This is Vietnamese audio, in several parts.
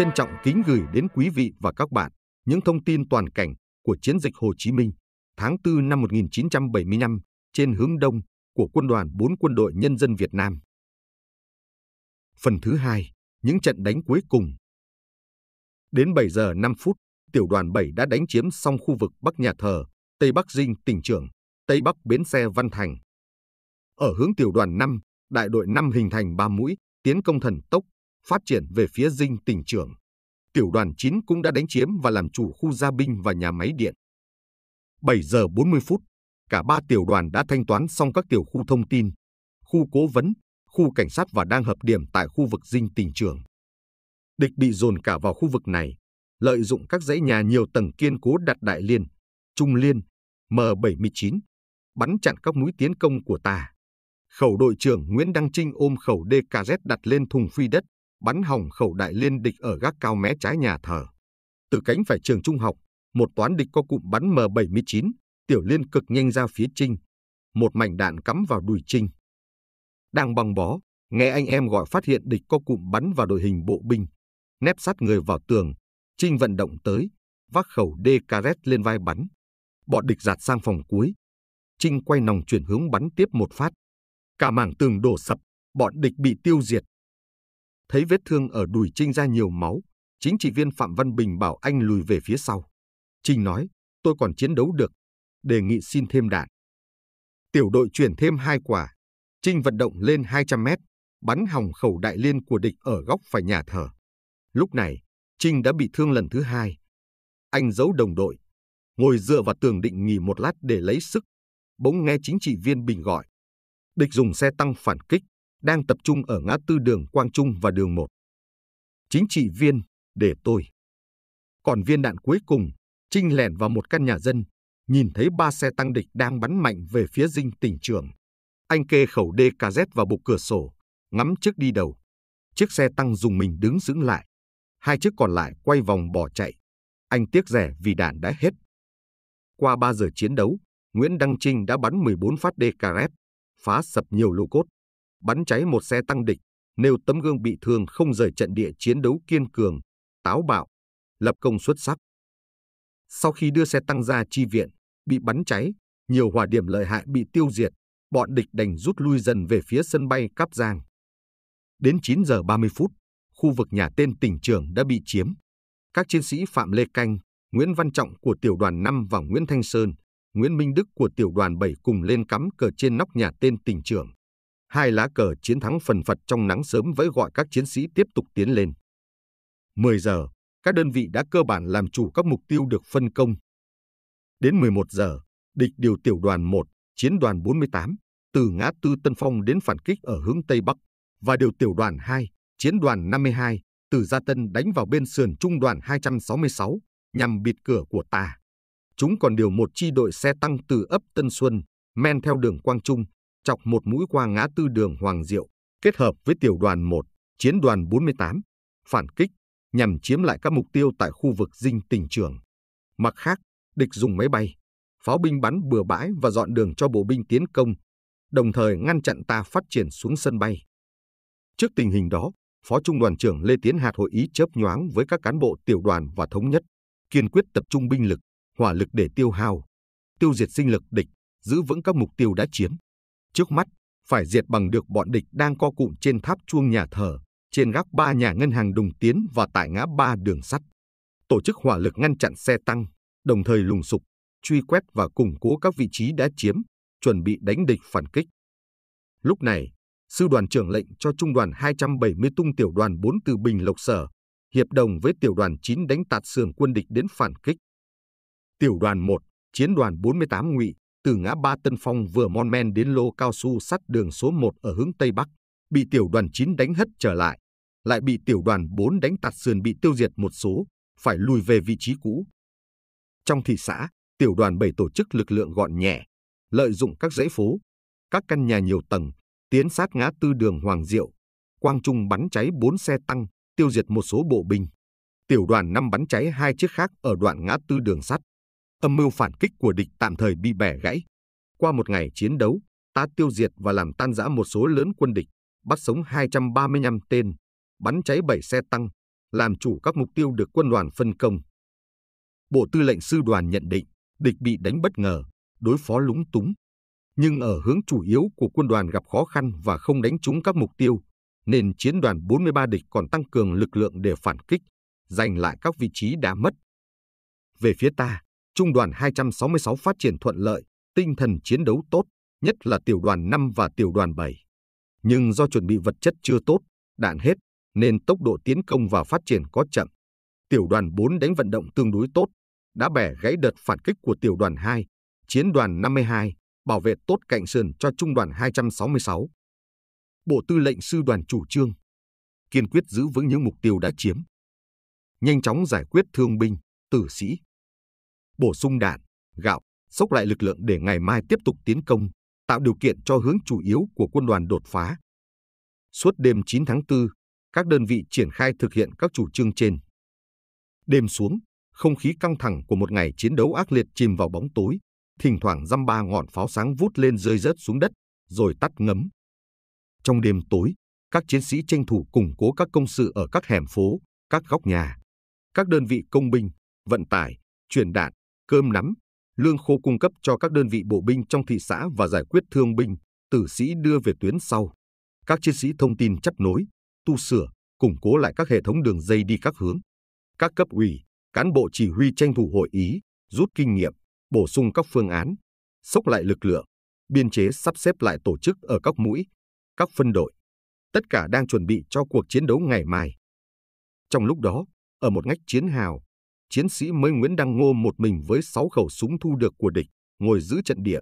trân trọng kính gửi đến quý vị và các bạn những thông tin toàn cảnh của chiến dịch Hồ Chí Minh tháng 4 năm 1975 trên hướng Đông của quân đoàn 4 quân đội nhân dân Việt Nam. Phần thứ hai, những trận đánh cuối cùng. Đến 7 giờ 5 phút, tiểu đoàn 7 đã đánh chiếm xong khu vực Bắc Nhà Thờ, Tây Bắc Dinh tỉnh trưởng, Tây Bắc Bến Xe Văn Thành. Ở hướng tiểu đoàn 5, đại đội 5 hình thành 3 mũi, tiến công thần tốc phát triển về phía dinh tỉnh trưởng. Tiểu đoàn 9 cũng đã đánh chiếm và làm chủ khu gia binh và nhà máy điện. 7 giờ 40 phút, cả ba tiểu đoàn đã thanh toán xong các tiểu khu thông tin, khu cố vấn, khu cảnh sát và đang hợp điểm tại khu vực dinh tỉnh trưởng. Địch bị dồn cả vào khu vực này, lợi dụng các dãy nhà nhiều tầng kiên cố đặt đại liên, trung liên, M79, bắn chặn các mũi tiến công của ta. Khẩu đội trưởng Nguyễn Đăng Trinh ôm khẩu DKZ đặt lên thùng phi đất, bắn hỏng khẩu đại liên địch ở gác cao mé trái nhà thờ. Từ cánh phải trường trung học, một toán địch có cụm bắn M79, tiểu liên cực nhanh ra phía Trinh. Một mảnh đạn cắm vào đùi Trinh. Đang băng bó, nghe anh em gọi phát hiện địch có cụm bắn vào đội hình bộ binh. Nép sát người vào tường, Trinh vận động tới, vác khẩu DKZ lên vai bắn. Bọn địch giạt sang phòng cuối. Trinh quay nòng chuyển hướng bắn tiếp một phát. Cả mảng tường đổ sập, bọn địch bị tiêu diệt thấy vết thương ở đùi Trinh ra nhiều máu, chính trị viên Phạm Văn Bình bảo anh lùi về phía sau. Trinh nói, tôi còn chiến đấu được, đề nghị xin thêm đạn. Tiểu đội chuyển thêm hai quả. Trinh vận động lên 200 mét, bắn hỏng khẩu đại liên của địch ở góc phải nhà thờ. Lúc này, Trinh đã bị thương lần thứ hai. Anh giấu đồng đội, ngồi dựa vào tường định nghỉ một lát để lấy sức. Bỗng nghe chính trị viên Bình gọi. Địch dùng xe tăng phản kích đang tập trung ở ngã tư đường Quang Trung và đường 1. Chính trị viên, để tôi. Còn viên đạn cuối cùng, Trinh lẻn vào một căn nhà dân, nhìn thấy ba xe tăng địch đang bắn mạnh về phía dinh tỉnh trường. Anh kê khẩu DKZ vào bục cửa sổ, ngắm trước đi đầu. Chiếc xe tăng dùng mình đứng dững lại. Hai chiếc còn lại quay vòng bỏ chạy. Anh tiếc rẻ vì đạn đã hết. Qua 3 giờ chiến đấu, Nguyễn Đăng Trinh đã bắn 14 phát DKZ, phá sập nhiều lô cốt bắn cháy một xe tăng địch, nêu tấm gương bị thương không rời trận địa chiến đấu kiên cường, táo bạo, lập công xuất sắc. Sau khi đưa xe tăng ra chi viện, bị bắn cháy, nhiều hỏa điểm lợi hại bị tiêu diệt, bọn địch đành rút lui dần về phía sân bay Cáp Giang. Đến 9 giờ 30 phút, khu vực nhà tên tỉnh trưởng đã bị chiếm. Các chiến sĩ Phạm Lê Canh, Nguyễn Văn Trọng của tiểu đoàn 5 và Nguyễn Thanh Sơn, Nguyễn Minh Đức của tiểu đoàn 7 cùng lên cắm cờ trên nóc nhà tên tỉnh trưởng. Hai lá cờ chiến thắng phần phật trong nắng sớm vẫy gọi các chiến sĩ tiếp tục tiến lên. 10 giờ, các đơn vị đã cơ bản làm chủ các mục tiêu được phân công. Đến 11 giờ, địch điều tiểu đoàn 1, chiến đoàn 48, từ ngã tư Tân Phong đến phản kích ở hướng Tây Bắc, và điều tiểu đoàn 2, chiến đoàn 52, từ Gia Tân đánh vào bên sườn trung đoàn 266, nhằm bịt cửa của ta. Chúng còn điều một chi đội xe tăng từ ấp Tân Xuân, men theo đường Quang Trung, chọc một mũi qua ngã tư đường Hoàng Diệu, kết hợp với tiểu đoàn 1, chiến đoàn 48, phản kích, nhằm chiếm lại các mục tiêu tại khu vực dinh tỉnh trường. Mặt khác, địch dùng máy bay, pháo binh bắn bừa bãi và dọn đường cho bộ binh tiến công, đồng thời ngăn chặn ta phát triển xuống sân bay. Trước tình hình đó, Phó Trung đoàn trưởng Lê Tiến Hạt hội ý chớp nhoáng với các cán bộ tiểu đoàn và thống nhất, kiên quyết tập trung binh lực, hỏa lực để tiêu hao, tiêu diệt sinh lực địch, giữ vững các mục tiêu đã chiếm. Trước mắt, phải diệt bằng được bọn địch đang co cụm trên tháp chuông nhà thờ, trên gác ba nhà ngân hàng Đồng Tiến và tại ngã ba đường sắt. Tổ chức hỏa lực ngăn chặn xe tăng, đồng thời lùng sục, truy quét và củng cố các vị trí đã chiếm, chuẩn bị đánh địch phản kích. Lúc này, sư đoàn trưởng lệnh cho trung đoàn 270 tung tiểu đoàn 4 từ Bình Lộc Sở, hiệp đồng với tiểu đoàn 9 đánh tạt sườn quân địch đến phản kích. Tiểu đoàn 1, chiến đoàn 48 ngụy, từ ngã ba Tân Phong vừa Mon Men đến lô cao su sắt đường số 1 ở hướng Tây Bắc, bị tiểu đoàn 9 đánh hất trở lại, lại bị tiểu đoàn 4 đánh tạt sườn bị tiêu diệt một số, phải lùi về vị trí cũ. Trong thị xã, tiểu đoàn 7 tổ chức lực lượng gọn nhẹ, lợi dụng các dãy phố, các căn nhà nhiều tầng, tiến sát ngã tư đường Hoàng Diệu, Quang Trung bắn cháy 4 xe tăng, tiêu diệt một số bộ binh. Tiểu đoàn 5 bắn cháy hai chiếc khác ở đoạn ngã tư đường sắt. Âm mưu phản kích của địch tạm thời bị bẻ gãy. Qua một ngày chiến đấu, ta tiêu diệt và làm tan rã một số lớn quân địch, bắt sống 235 tên, bắn cháy 7 xe tăng, làm chủ các mục tiêu được quân đoàn phân công. Bộ Tư lệnh Sư đoàn nhận định địch bị đánh bất ngờ, đối phó lúng túng. Nhưng ở hướng chủ yếu của quân đoàn gặp khó khăn và không đánh trúng các mục tiêu, nên chiến đoàn 43 địch còn tăng cường lực lượng để phản kích, giành lại các vị trí đã mất. Về phía ta, Trung đoàn 266 phát triển thuận lợi, tinh thần chiến đấu tốt, nhất là tiểu đoàn 5 và tiểu đoàn 7. Nhưng do chuẩn bị vật chất chưa tốt, đạn hết, nên tốc độ tiến công và phát triển có chậm. Tiểu đoàn 4 đánh vận động tương đối tốt, đã bẻ gãy đợt phản kích của tiểu đoàn 2, chiến đoàn 52, bảo vệ tốt cạnh sườn cho trung đoàn 266. Bộ Tư lệnh Sư đoàn chủ trương kiên quyết giữ vững những mục tiêu đã chiếm, nhanh chóng giải quyết thương binh, tử sĩ, bổ sung đạn, gạo, sốc lại lực lượng để ngày mai tiếp tục tiến công, tạo điều kiện cho hướng chủ yếu của quân đoàn đột phá. Suốt đêm 9 tháng 4, các đơn vị triển khai thực hiện các chủ trương trên. Đêm xuống, không khí căng thẳng của một ngày chiến đấu ác liệt chìm vào bóng tối, thỉnh thoảng dăm ba ngọn pháo sáng vút lên rơi rớt xuống đất, rồi tắt ngấm. Trong đêm tối, các chiến sĩ tranh thủ củng cố các công sự ở các hẻm phố, các góc nhà. Các đơn vị công binh, vận tải, truyền đạn, cơm nắm, lương khô cung cấp cho các đơn vị bộ binh trong thị xã và giải quyết thương binh, tử sĩ đưa về tuyến sau. Các chiến sĩ thông tin chấp nối, tu sửa, củng cố lại các hệ thống đường dây đi các hướng. Các cấp ủy, cán bộ chỉ huy tranh thủ hội ý, rút kinh nghiệm, bổ sung các phương án, sốc lại lực lượng, biên chế sắp xếp lại tổ chức ở các mũi, các phân đội. Tất cả đang chuẩn bị cho cuộc chiến đấu ngày mai. Trong lúc đó, ở một ngách chiến hào, chiến sĩ mới Nguyễn Đăng Ngô một mình với 6 khẩu súng thu được của địch, ngồi giữ trận địa.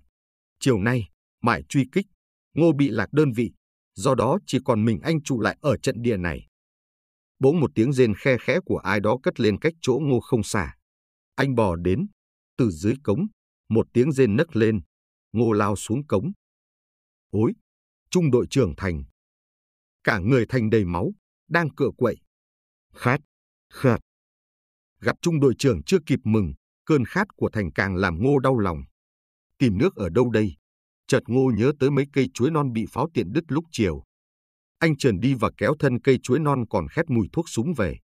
Chiều nay, mãi truy kích, Ngô bị lạc đơn vị, do đó chỉ còn mình anh trụ lại ở trận địa này. Bỗng một tiếng rên khe khẽ của ai đó cất lên cách chỗ Ngô không xa. Anh bò đến, từ dưới cống, một tiếng rên nấc lên, Ngô lao xuống cống. Ối, trung đội trưởng Thành. Cả người Thành đầy máu, đang cựa quậy. Khát, khát. Gặp trung đội trưởng chưa kịp mừng, cơn khát của Thành càng làm Ngô đau lòng. Tìm nước ở đâu đây? Chợt Ngô nhớ tới mấy cây chuối non bị pháo tiện đứt lúc chiều. Anh trườn đi và kéo thân cây chuối non còn khét mùi thuốc súng về.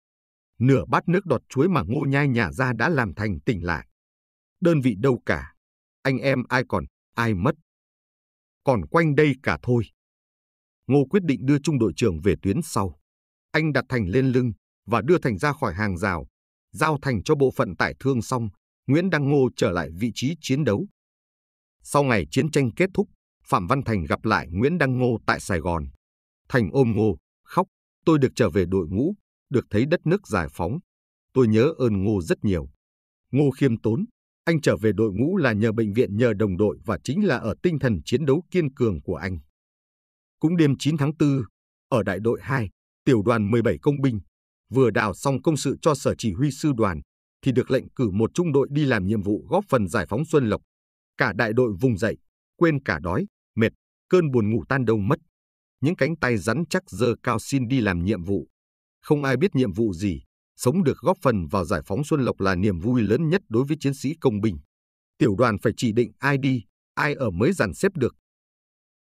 Nửa bát nước đọt chuối mà Ngô nhai nhả ra đã làm Thành tỉnh lại. Đơn vị đâu cả. Anh em ai còn, ai mất. Còn quanh đây cả thôi. Ngô quyết định đưa trung đội trưởng về tuyến sau. Anh đặt Thành lên lưng và đưa Thành ra khỏi hàng rào, giao thành cho bộ phận tải thương xong, Nguyễn Đăng Ngô trở lại vị trí chiến đấu. Sau ngày chiến tranh kết thúc, Phạm Văn Thành gặp lại Nguyễn Đăng Ngô tại Sài Gòn. Thành ôm Ngô, khóc, tôi được trở về đội ngũ, được thấy đất nước giải phóng. Tôi nhớ ơn Ngô rất nhiều. Ngô khiêm tốn, anh trở về đội ngũ là nhờ bệnh viện nhờ đồng đội và chính là ở tinh thần chiến đấu kiên cường của anh. Cũng đêm 9 tháng 4, ở đại đội 2, tiểu đoàn 17 công binh, vừa đào xong công sự cho sở chỉ huy sư đoàn, thì được lệnh cử một trung đội đi làm nhiệm vụ góp phần giải phóng Xuân Lộc. Cả đại đội vùng dậy, quên cả đói, mệt, cơn buồn ngủ tan đâu mất. Những cánh tay rắn chắc dơ cao xin đi làm nhiệm vụ. Không ai biết nhiệm vụ gì, sống được góp phần vào giải phóng Xuân Lộc là niềm vui lớn nhất đối với chiến sĩ công binh. Tiểu đoàn phải chỉ định ai đi, ai ở mới dàn xếp được.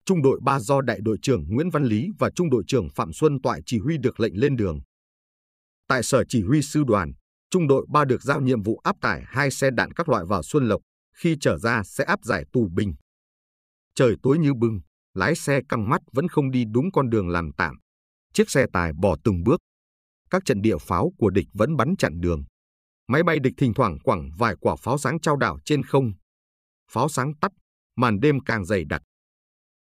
Trung đội 3 do đại đội trưởng Nguyễn Văn Lý và trung đội trưởng Phạm Xuân Toại chỉ huy được lệnh lên đường. Tại sở chỉ huy sư đoàn, trung đội 3 được giao nhiệm vụ áp tải hai xe đạn các loại vào Xuân Lộc, khi trở ra sẽ áp giải tù binh. Trời tối như bưng, lái xe căng mắt vẫn không đi đúng con đường làm tạm. Chiếc xe tải bỏ từng bước. Các trận địa pháo của địch vẫn bắn chặn đường. Máy bay địch thỉnh thoảng quẳng vài quả pháo sáng trao đảo trên không. Pháo sáng tắt, màn đêm càng dày đặc.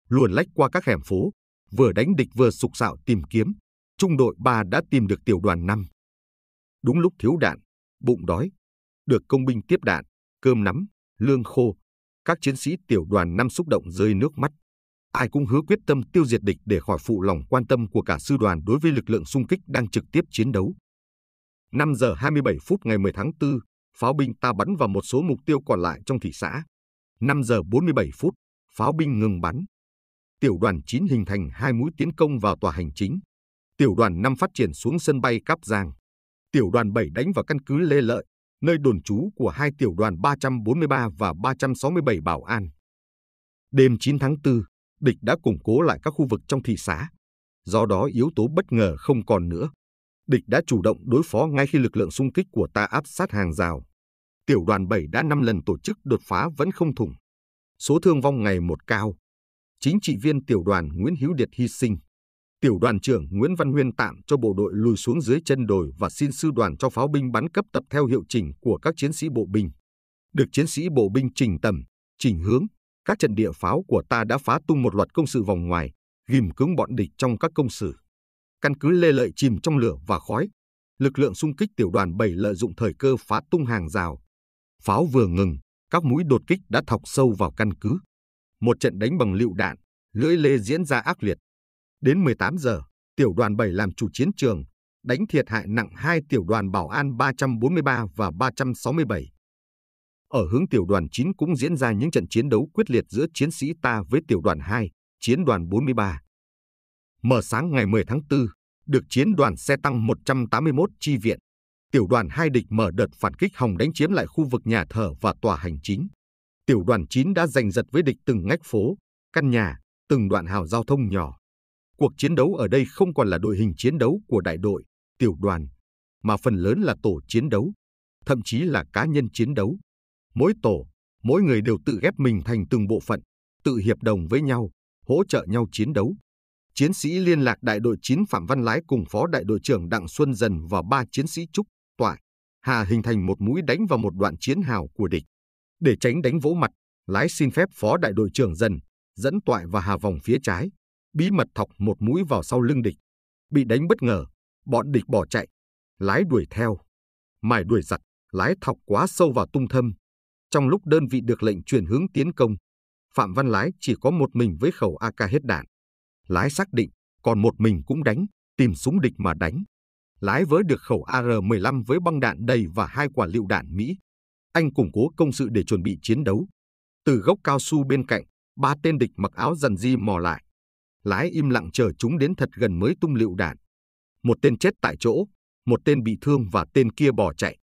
Luồn lách qua các hẻm phố, vừa đánh địch vừa sục sạo tìm kiếm, trung đội 3 đã tìm được tiểu đoàn 5. Đúng lúc thiếu đạn, bụng đói, được công binh tiếp đạn, cơm nắm, lương khô, các chiến sĩ tiểu đoàn 5 xúc động rơi nước mắt. Ai cũng hứa quyết tâm tiêu diệt địch để khỏi phụ lòng quan tâm của cả sư đoàn đối với lực lượng xung kích đang trực tiếp chiến đấu. 5 giờ 27 phút ngày 10 tháng 4, pháo binh ta bắn vào một số mục tiêu còn lại trong thị xã. 5 giờ 47 phút, pháo binh ngừng bắn. Tiểu đoàn 9 hình thành hai mũi tiến công vào tòa hành chính tiểu đoàn 5 phát triển xuống sân bay Cáp Giang. Tiểu đoàn 7 đánh vào căn cứ Lê Lợi, nơi đồn trú của hai tiểu đoàn 343 và 367 Bảo An. Đêm 9 tháng 4, địch đã củng cố lại các khu vực trong thị xã. Do đó yếu tố bất ngờ không còn nữa. Địch đã chủ động đối phó ngay khi lực lượng xung kích của ta áp sát hàng rào. Tiểu đoàn 7 đã 5 lần tổ chức đột phá vẫn không thủng. Số thương vong ngày một cao. Chính trị viên tiểu đoàn Nguyễn Hữu Điệt hy sinh tiểu đoàn trưởng Nguyễn Văn Huyên tạm cho bộ đội lùi xuống dưới chân đồi và xin sư đoàn cho pháo binh bắn cấp tập theo hiệu chỉnh của các chiến sĩ bộ binh. Được chiến sĩ bộ binh chỉnh tầm, chỉnh hướng, các trận địa pháo của ta đã phá tung một loạt công sự vòng ngoài, ghim cứng bọn địch trong các công sự. Căn cứ lê lợi chìm trong lửa và khói, lực lượng xung kích tiểu đoàn 7 lợi dụng thời cơ phá tung hàng rào. Pháo vừa ngừng, các mũi đột kích đã thọc sâu vào căn cứ. Một trận đánh bằng lựu đạn, lưỡi lê diễn ra ác liệt Đến 18 giờ, tiểu đoàn 7 làm chủ chiến trường, đánh thiệt hại nặng hai tiểu đoàn bảo an 343 và 367. Ở hướng tiểu đoàn 9 cũng diễn ra những trận chiến đấu quyết liệt giữa chiến sĩ ta với tiểu đoàn 2, chiến đoàn 43. Mở sáng ngày 10 tháng 4, được chiến đoàn xe tăng 181 chi viện, tiểu đoàn 2 địch mở đợt phản kích hòng đánh chiếm lại khu vực nhà thờ và tòa hành chính. Tiểu đoàn 9 đã giành giật với địch từng ngách phố, căn nhà, từng đoạn hào giao thông nhỏ. Cuộc chiến đấu ở đây không còn là đội hình chiến đấu của đại đội, tiểu đoàn, mà phần lớn là tổ chiến đấu, thậm chí là cá nhân chiến đấu. Mỗi tổ, mỗi người đều tự ghép mình thành từng bộ phận, tự hiệp đồng với nhau, hỗ trợ nhau chiến đấu. Chiến sĩ liên lạc đại đội 9 Phạm Văn Lái cùng phó đại đội trưởng Đặng Xuân Dần và ba chiến sĩ Trúc, Toại, Hà hình thành một mũi đánh vào một đoạn chiến hào của địch. Để tránh đánh vỗ mặt, Lái xin phép phó đại đội trưởng Dần dẫn Toại và Hà vòng phía trái, bí mật thọc một mũi vào sau lưng địch. Bị đánh bất ngờ, bọn địch bỏ chạy, lái đuổi theo. mài đuổi giặc, lái thọc quá sâu vào tung thâm. Trong lúc đơn vị được lệnh chuyển hướng tiến công, Phạm Văn Lái chỉ có một mình với khẩu AK hết đạn. Lái xác định, còn một mình cũng đánh, tìm súng địch mà đánh. Lái với được khẩu AR-15 với băng đạn đầy và hai quả lựu đạn Mỹ. Anh củng cố công sự để chuẩn bị chiến đấu. Từ gốc cao su bên cạnh, ba tên địch mặc áo dần di mò lại lái im lặng chờ chúng đến thật gần mới tung lựu đạn. Một tên chết tại chỗ, một tên bị thương và tên kia bỏ chạy.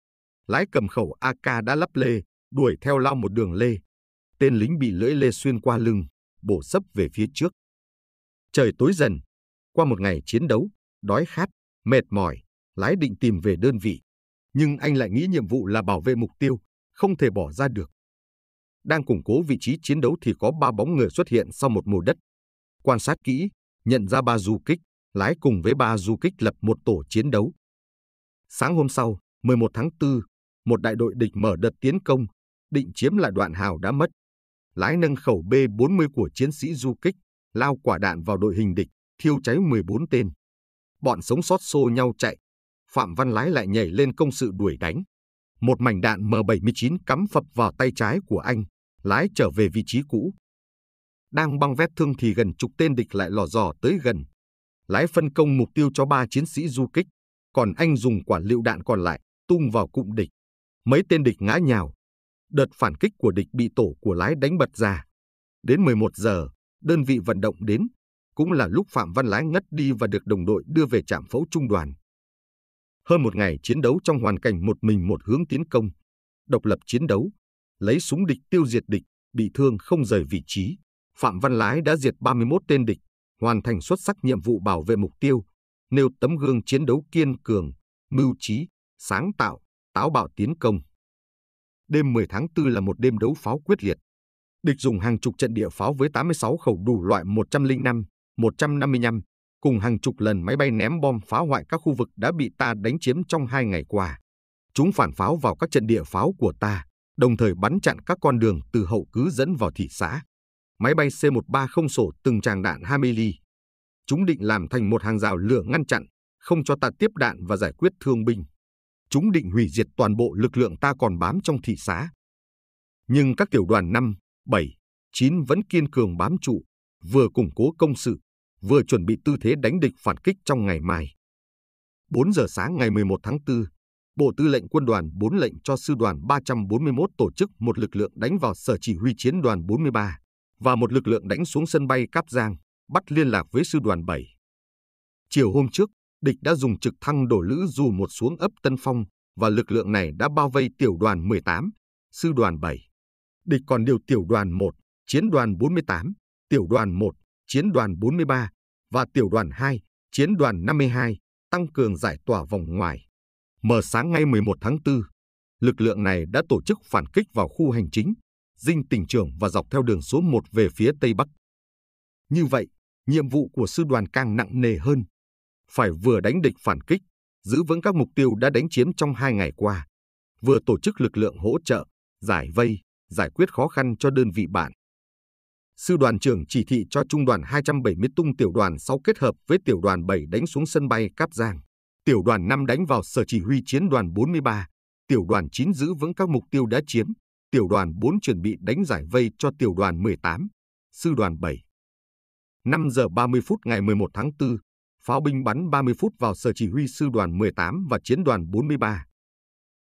Lái cầm khẩu AK đã lắp lê, đuổi theo lao một đường lê. Tên lính bị lưỡi lê xuyên qua lưng, bổ sấp về phía trước. Trời tối dần, qua một ngày chiến đấu, đói khát, mệt mỏi, lái định tìm về đơn vị. Nhưng anh lại nghĩ nhiệm vụ là bảo vệ mục tiêu, không thể bỏ ra được. Đang củng cố vị trí chiến đấu thì có ba bóng người xuất hiện sau một mùa đất quan sát kỹ, nhận ra ba du kích, lái cùng với ba du kích lập một tổ chiến đấu. Sáng hôm sau, 11 tháng 4, một đại đội địch mở đợt tiến công, định chiếm lại đoạn hào đã mất. Lái nâng khẩu B-40 của chiến sĩ du kích, lao quả đạn vào đội hình địch, thiêu cháy 14 tên. Bọn sống sót xô nhau chạy, Phạm Văn Lái lại nhảy lên công sự đuổi đánh. Một mảnh đạn M79 cắm phập vào tay trái của anh, lái trở về vị trí cũ đang băng vết thương thì gần chục tên địch lại lò dò tới gần. Lái phân công mục tiêu cho ba chiến sĩ du kích, còn anh dùng quả lựu đạn còn lại tung vào cụm địch. Mấy tên địch ngã nhào. Đợt phản kích của địch bị tổ của lái đánh bật ra. Đến 11 giờ, đơn vị vận động đến, cũng là lúc Phạm Văn Lái ngất đi và được đồng đội đưa về trạm phẫu trung đoàn. Hơn một ngày chiến đấu trong hoàn cảnh một mình một hướng tiến công, độc lập chiến đấu, lấy súng địch tiêu diệt địch, bị thương không rời vị trí. Phạm Văn Lái đã diệt 31 tên địch, hoàn thành xuất sắc nhiệm vụ bảo vệ mục tiêu, nêu tấm gương chiến đấu kiên cường, mưu trí, sáng tạo, táo bạo tiến công. Đêm 10 tháng 4 là một đêm đấu pháo quyết liệt. Địch dùng hàng chục trận địa pháo với 86 khẩu đủ loại 105, 155, cùng hàng chục lần máy bay ném bom phá hoại các khu vực đã bị ta đánh chiếm trong hai ngày qua. Chúng phản pháo vào các trận địa pháo của ta, đồng thời bắn chặn các con đường từ hậu cứ dẫn vào thị xã máy bay C-130 sổ từng tràng đạn 20 ly. Chúng định làm thành một hàng rào lửa ngăn chặn, không cho ta tiếp đạn và giải quyết thương binh. Chúng định hủy diệt toàn bộ lực lượng ta còn bám trong thị xã. Nhưng các tiểu đoàn 5, 7, 9 vẫn kiên cường bám trụ, vừa củng cố công sự, vừa chuẩn bị tư thế đánh địch phản kích trong ngày mai. 4 giờ sáng ngày 11 tháng 4, Bộ Tư lệnh Quân đoàn 4 lệnh cho Sư đoàn 341 tổ chức một lực lượng đánh vào Sở Chỉ huy Chiến đoàn 43 và một lực lượng đánh xuống sân bay Cáp Giang, bắt liên lạc với sư đoàn 7. Chiều hôm trước, địch đã dùng trực thăng đổ lữ dù một xuống ấp Tân Phong và lực lượng này đã bao vây tiểu đoàn 18, sư đoàn 7. Địch còn điều tiểu đoàn 1, chiến đoàn 48, tiểu đoàn 1, chiến đoàn 43 và tiểu đoàn 2, chiến đoàn 52 tăng cường giải tỏa vòng ngoài. Mở sáng ngày 11 tháng 4, lực lượng này đã tổ chức phản kích vào khu hành chính dinh tỉnh trưởng và dọc theo đường số 1 về phía Tây Bắc. Như vậy, nhiệm vụ của sư đoàn càng nặng nề hơn. Phải vừa đánh địch phản kích, giữ vững các mục tiêu đã đánh chiếm trong hai ngày qua, vừa tổ chức lực lượng hỗ trợ, giải vây, giải quyết khó khăn cho đơn vị bạn. Sư đoàn trưởng chỉ thị cho trung đoàn 270 tung tiểu đoàn 6 kết hợp với tiểu đoàn 7 đánh xuống sân bay Cáp Giang, tiểu đoàn 5 đánh vào sở chỉ huy chiến đoàn 43, tiểu đoàn 9 giữ vững các mục tiêu đã chiếm, tiểu đoàn 4 chuẩn bị đánh giải vây cho tiểu đoàn 18, sư đoàn 7. 5 giờ 30 phút ngày 11 tháng 4, pháo binh bắn 30 phút vào sở chỉ huy sư đoàn 18 và chiến đoàn 43.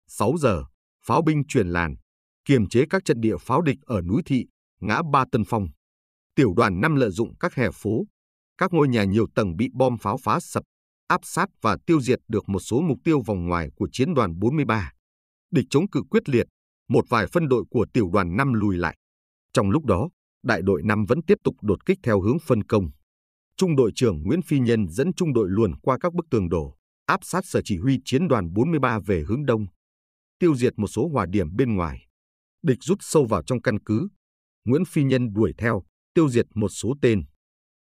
6 giờ, pháo binh chuyển làn, kiềm chế các trận địa pháo địch ở núi thị, ngã Ba Tân Phong. Tiểu đoàn 5 lợi dụng các hẻ phố, các ngôi nhà nhiều tầng bị bom pháo phá sập, áp sát và tiêu diệt được một số mục tiêu vòng ngoài của chiến đoàn 43. Địch chống cự quyết liệt, một vài phân đội của tiểu đoàn 5 lùi lại. Trong lúc đó, đại đội 5 vẫn tiếp tục đột kích theo hướng phân công. Trung đội trưởng Nguyễn Phi Nhân dẫn trung đội luồn qua các bức tường đổ, áp sát sở chỉ huy chiến đoàn 43 về hướng đông, tiêu diệt một số hỏa điểm bên ngoài. Địch rút sâu vào trong căn cứ. Nguyễn Phi Nhân đuổi theo, tiêu diệt một số tên.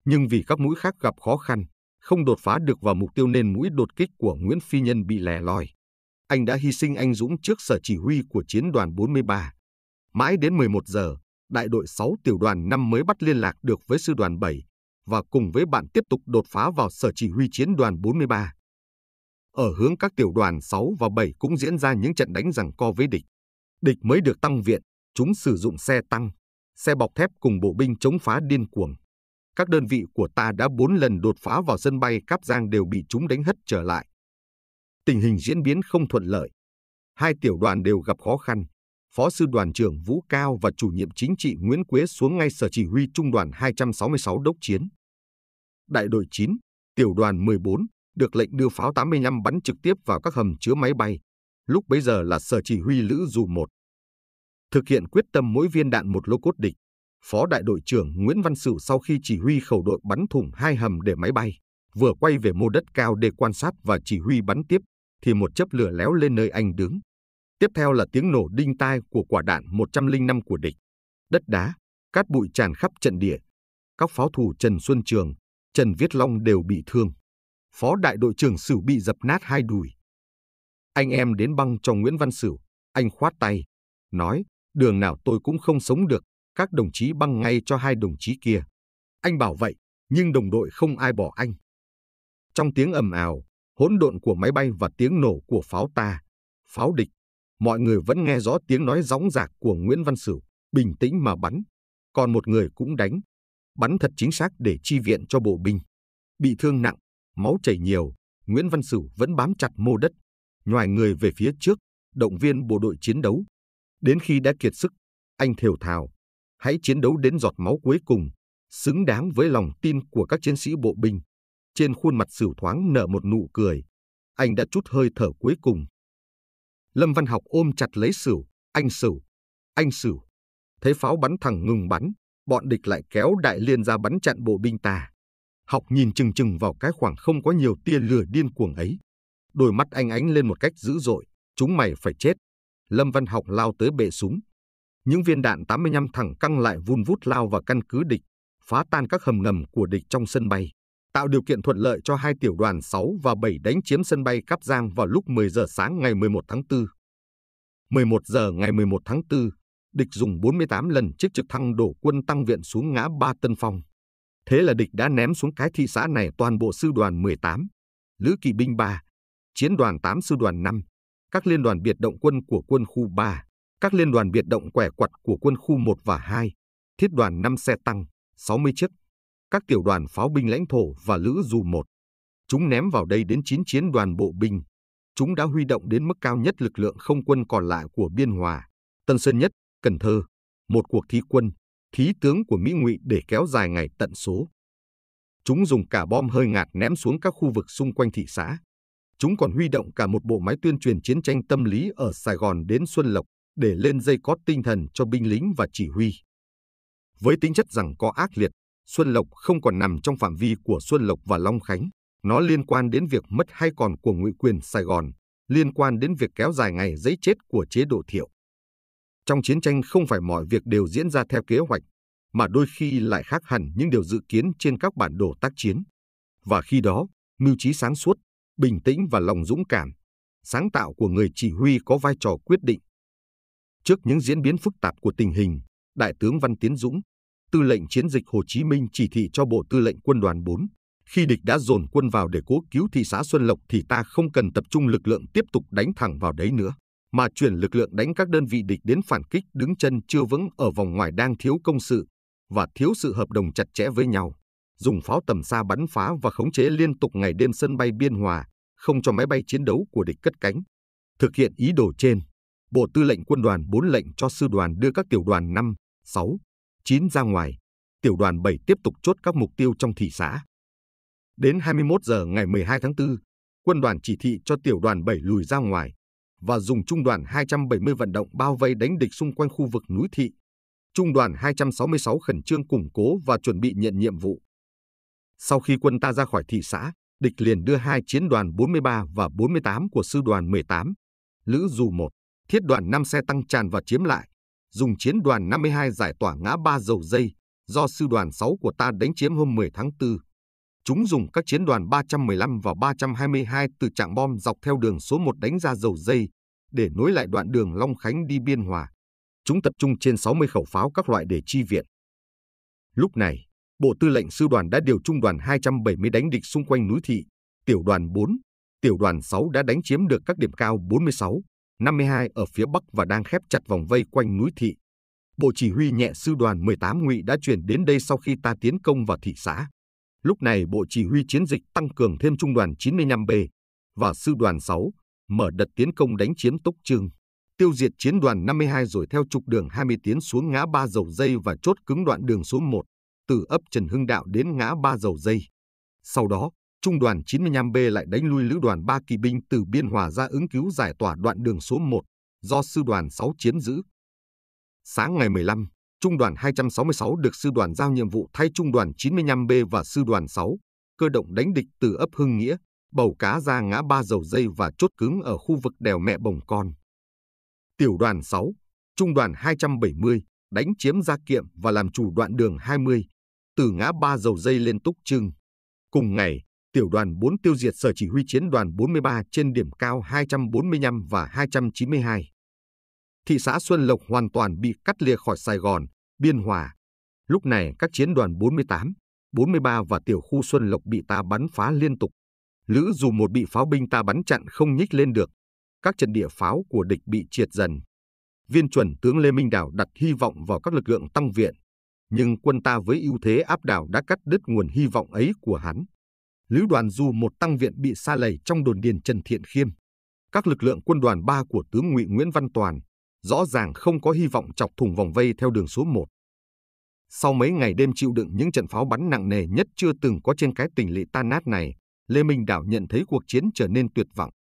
Nhưng vì các mũi khác gặp khó khăn, không đột phá được vào mục tiêu nên mũi đột kích của Nguyễn Phi Nhân bị lẻ loi anh đã hy sinh anh dũng trước sở chỉ huy của chiến đoàn 43. Mãi đến 11 giờ, đại đội 6 tiểu đoàn 5 mới bắt liên lạc được với sư đoàn 7 và cùng với bạn tiếp tục đột phá vào sở chỉ huy chiến đoàn 43. Ở hướng các tiểu đoàn 6 và 7 cũng diễn ra những trận đánh giằng co với địch. Địch mới được tăng viện, chúng sử dụng xe tăng, xe bọc thép cùng bộ binh chống phá điên cuồng. Các đơn vị của ta đã 4 lần đột phá vào sân bay Cáp Giang đều bị chúng đánh hất trở lại tình hình diễn biến không thuận lợi. Hai tiểu đoàn đều gặp khó khăn. Phó sư đoàn trưởng Vũ Cao và chủ nhiệm chính trị Nguyễn Quế xuống ngay sở chỉ huy trung đoàn 266 đốc chiến. Đại đội 9, tiểu đoàn 14 được lệnh đưa pháo 85 bắn trực tiếp vào các hầm chứa máy bay, lúc bấy giờ là sở chỉ huy lữ dù 1. Thực hiện quyết tâm mỗi viên đạn một lô cốt địch, Phó Đại đội trưởng Nguyễn Văn Sửu sau khi chỉ huy khẩu đội bắn thủng hai hầm để máy bay, vừa quay về mô đất cao để quan sát và chỉ huy bắn tiếp thì một chớp lửa léo lên nơi anh đứng. Tiếp theo là tiếng nổ đinh tai của quả đạn 105 của địch. Đất đá, cát bụi tràn khắp trận địa. Các pháo thủ Trần Xuân Trường, Trần Viết Long đều bị thương. Phó đại đội trưởng Sửu bị dập nát hai đùi. Anh em đến băng cho Nguyễn Văn Sửu, anh khoát tay, nói, đường nào tôi cũng không sống được, các đồng chí băng ngay cho hai đồng chí kia. Anh bảo vậy, nhưng đồng đội không ai bỏ anh. Trong tiếng ầm ào, hỗn độn của máy bay và tiếng nổ của pháo ta, pháo địch, mọi người vẫn nghe rõ tiếng nói gióng giạc của Nguyễn Văn Sửu, bình tĩnh mà bắn. Còn một người cũng đánh, bắn thật chính xác để chi viện cho bộ binh. Bị thương nặng, máu chảy nhiều, Nguyễn Văn Sửu vẫn bám chặt mô đất, nhoài người về phía trước, động viên bộ đội chiến đấu. Đến khi đã kiệt sức, anh thều thào, hãy chiến đấu đến giọt máu cuối cùng, xứng đáng với lòng tin của các chiến sĩ bộ binh. Trên khuôn mặt sửu thoáng nở một nụ cười. Anh đã chút hơi thở cuối cùng. Lâm Văn Học ôm chặt lấy sửu. Anh sửu. Anh sửu. Thấy pháo bắn thẳng ngừng bắn, bọn địch lại kéo đại liên ra bắn chặn bộ binh ta. Học nhìn chừng chừng vào cái khoảng không có nhiều tia lửa điên cuồng ấy. Đôi mắt anh ánh lên một cách dữ dội. Chúng mày phải chết. Lâm Văn Học lao tới bệ súng. Những viên đạn 85 thẳng căng lại vun vút lao vào căn cứ địch, phá tan các hầm ngầm của địch trong sân bay tạo điều kiện thuận lợi cho hai tiểu đoàn 6 và 7 đánh chiếm sân bay Cáp Giang vào lúc 10 giờ sáng ngày 11 tháng 4. 11 giờ ngày 11 tháng 4, địch dùng 48 lần chiếc trực thăng đổ quân tăng viện xuống ngã Ba Tân Phong. Thế là địch đã ném xuống cái thị xã này toàn bộ sư đoàn 18, lữ kỵ binh 3, chiến đoàn 8 sư đoàn 5, các liên đoàn biệt động quân của quân khu 3, các liên đoàn biệt động quẻ quặt của quân khu 1 và 2, thiết đoàn 5 xe tăng, 60 chiếc, các tiểu đoàn pháo binh lãnh thổ và lữ dù một. Chúng ném vào đây đến chín chiến đoàn bộ binh. Chúng đã huy động đến mức cao nhất lực lượng không quân còn lại của Biên Hòa, Tân Sơn Nhất, Cần Thơ, một cuộc thí quân, thí tướng của Mỹ Ngụy để kéo dài ngày tận số. Chúng dùng cả bom hơi ngạt ném xuống các khu vực xung quanh thị xã. Chúng còn huy động cả một bộ máy tuyên truyền chiến tranh tâm lý ở Sài Gòn đến Xuân Lộc để lên dây có tinh thần cho binh lính và chỉ huy. Với tính chất rằng có ác liệt, Xuân Lộc không còn nằm trong phạm vi của Xuân Lộc và Long Khánh. Nó liên quan đến việc mất hay còn của ngụy quyền Sài Gòn, liên quan đến việc kéo dài ngày giấy chết của chế độ thiệu. Trong chiến tranh không phải mọi việc đều diễn ra theo kế hoạch, mà đôi khi lại khác hẳn những điều dự kiến trên các bản đồ tác chiến. Và khi đó, mưu trí sáng suốt, bình tĩnh và lòng dũng cảm, sáng tạo của người chỉ huy có vai trò quyết định. Trước những diễn biến phức tạp của tình hình, Đại tướng Văn Tiến Dũng, Tư lệnh chiến dịch Hồ Chí Minh chỉ thị cho Bộ Tư lệnh Quân đoàn 4, khi địch đã dồn quân vào để cố cứu thị xã Xuân Lộc thì ta không cần tập trung lực lượng tiếp tục đánh thẳng vào đấy nữa, mà chuyển lực lượng đánh các đơn vị địch đến phản kích đứng chân chưa vững ở vòng ngoài đang thiếu công sự và thiếu sự hợp đồng chặt chẽ với nhau, dùng pháo tầm xa bắn phá và khống chế liên tục ngày đêm sân bay Biên Hòa, không cho máy bay chiến đấu của địch cất cánh. Thực hiện ý đồ trên, Bộ Tư lệnh Quân đoàn 4 lệnh cho sư đoàn đưa các tiểu đoàn 5, 6, 9 ra ngoài, tiểu đoàn 7 tiếp tục chốt các mục tiêu trong thị xã. Đến 21 giờ ngày 12 tháng 4, quân đoàn chỉ thị cho tiểu đoàn 7 lùi ra ngoài và dùng trung đoàn 270 vận động bao vây đánh địch xung quanh khu vực núi thị. Trung đoàn 266 khẩn trương củng cố và chuẩn bị nhận nhiệm vụ. Sau khi quân ta ra khỏi thị xã, địch liền đưa hai chiến đoàn 43 và 48 của sư đoàn 18, lữ dù 1, thiết đoàn 5 xe tăng tràn và chiếm lại dùng chiến đoàn 52 giải tỏa ngã ba dầu dây do sư đoàn 6 của ta đánh chiếm hôm 10 tháng 4. Chúng dùng các chiến đoàn 315 và 322 từ trạng bom dọc theo đường số 1 đánh ra dầu dây để nối lại đoạn đường Long Khánh đi Biên Hòa. Chúng tập trung trên 60 khẩu pháo các loại để chi viện. Lúc này, Bộ Tư lệnh Sư đoàn đã điều Trung đoàn 270 đánh địch xung quanh núi thị, Tiểu đoàn 4, Tiểu đoàn 6 đã đánh chiếm được các điểm cao 46, 52 ở phía Bắc và đang khép chặt vòng vây quanh núi thị. Bộ chỉ huy nhẹ sư đoàn 18 ngụy đã chuyển đến đây sau khi ta tiến công vào thị xã. Lúc này Bộ chỉ huy chiến dịch tăng cường thêm trung đoàn 95B và sư đoàn 6, mở đợt tiến công đánh chiếm Túc Trưng. Tiêu diệt chiến đoàn 52 rồi theo trục đường 20 tiến xuống ngã ba dầu dây và chốt cứng đoạn đường số 1, từ ấp Trần Hưng Đạo đến ngã ba dầu dây. Sau đó, Trung đoàn 95B lại đánh lui lữ đoàn 3 kỵ binh từ Biên Hòa ra ứng cứu giải tỏa đoạn đường số 1 do sư đoàn 6 chiếm giữ. Sáng ngày 15, Trung đoàn 266 được sư đoàn giao nhiệm vụ thay Trung đoàn 95B và sư đoàn 6, cơ động đánh địch từ ấp Hưng Nghĩa, bầu cá ra ngã ba dầu dây và chốt cứng ở khu vực đèo mẹ bồng con. Tiểu đoàn 6, Trung đoàn 270, đánh chiếm Gia Kiệm và làm chủ đoạn đường 20, từ ngã ba dầu dây lên Túc Trưng. Cùng ngày, tiểu đoàn 4 tiêu diệt sở chỉ huy chiến đoàn 43 trên điểm cao 245 và 292. Thị xã Xuân Lộc hoàn toàn bị cắt lìa khỏi Sài Gòn, Biên Hòa. Lúc này các chiến đoàn 48, 43 và tiểu khu Xuân Lộc bị ta bắn phá liên tục. Lữ dù một bị pháo binh ta bắn chặn không nhích lên được. Các trận địa pháo của địch bị triệt dần. Viên chuẩn tướng Lê Minh Đảo đặt hy vọng vào các lực lượng tăng viện. Nhưng quân ta với ưu thế áp đảo đã cắt đứt nguồn hy vọng ấy của hắn. Lữ đoàn Du một tăng viện bị sa lầy trong đồn điền Trần Thiện Khiêm. Các lực lượng quân đoàn 3 của tướng Ngụy Nguyễn Văn Toàn rõ ràng không có hy vọng chọc thủng vòng vây theo đường số 1. Sau mấy ngày đêm chịu đựng những trận pháo bắn nặng nề nhất chưa từng có trên cái tỉnh lỵ tan nát này, Lê Minh Đảo nhận thấy cuộc chiến trở nên tuyệt vọng.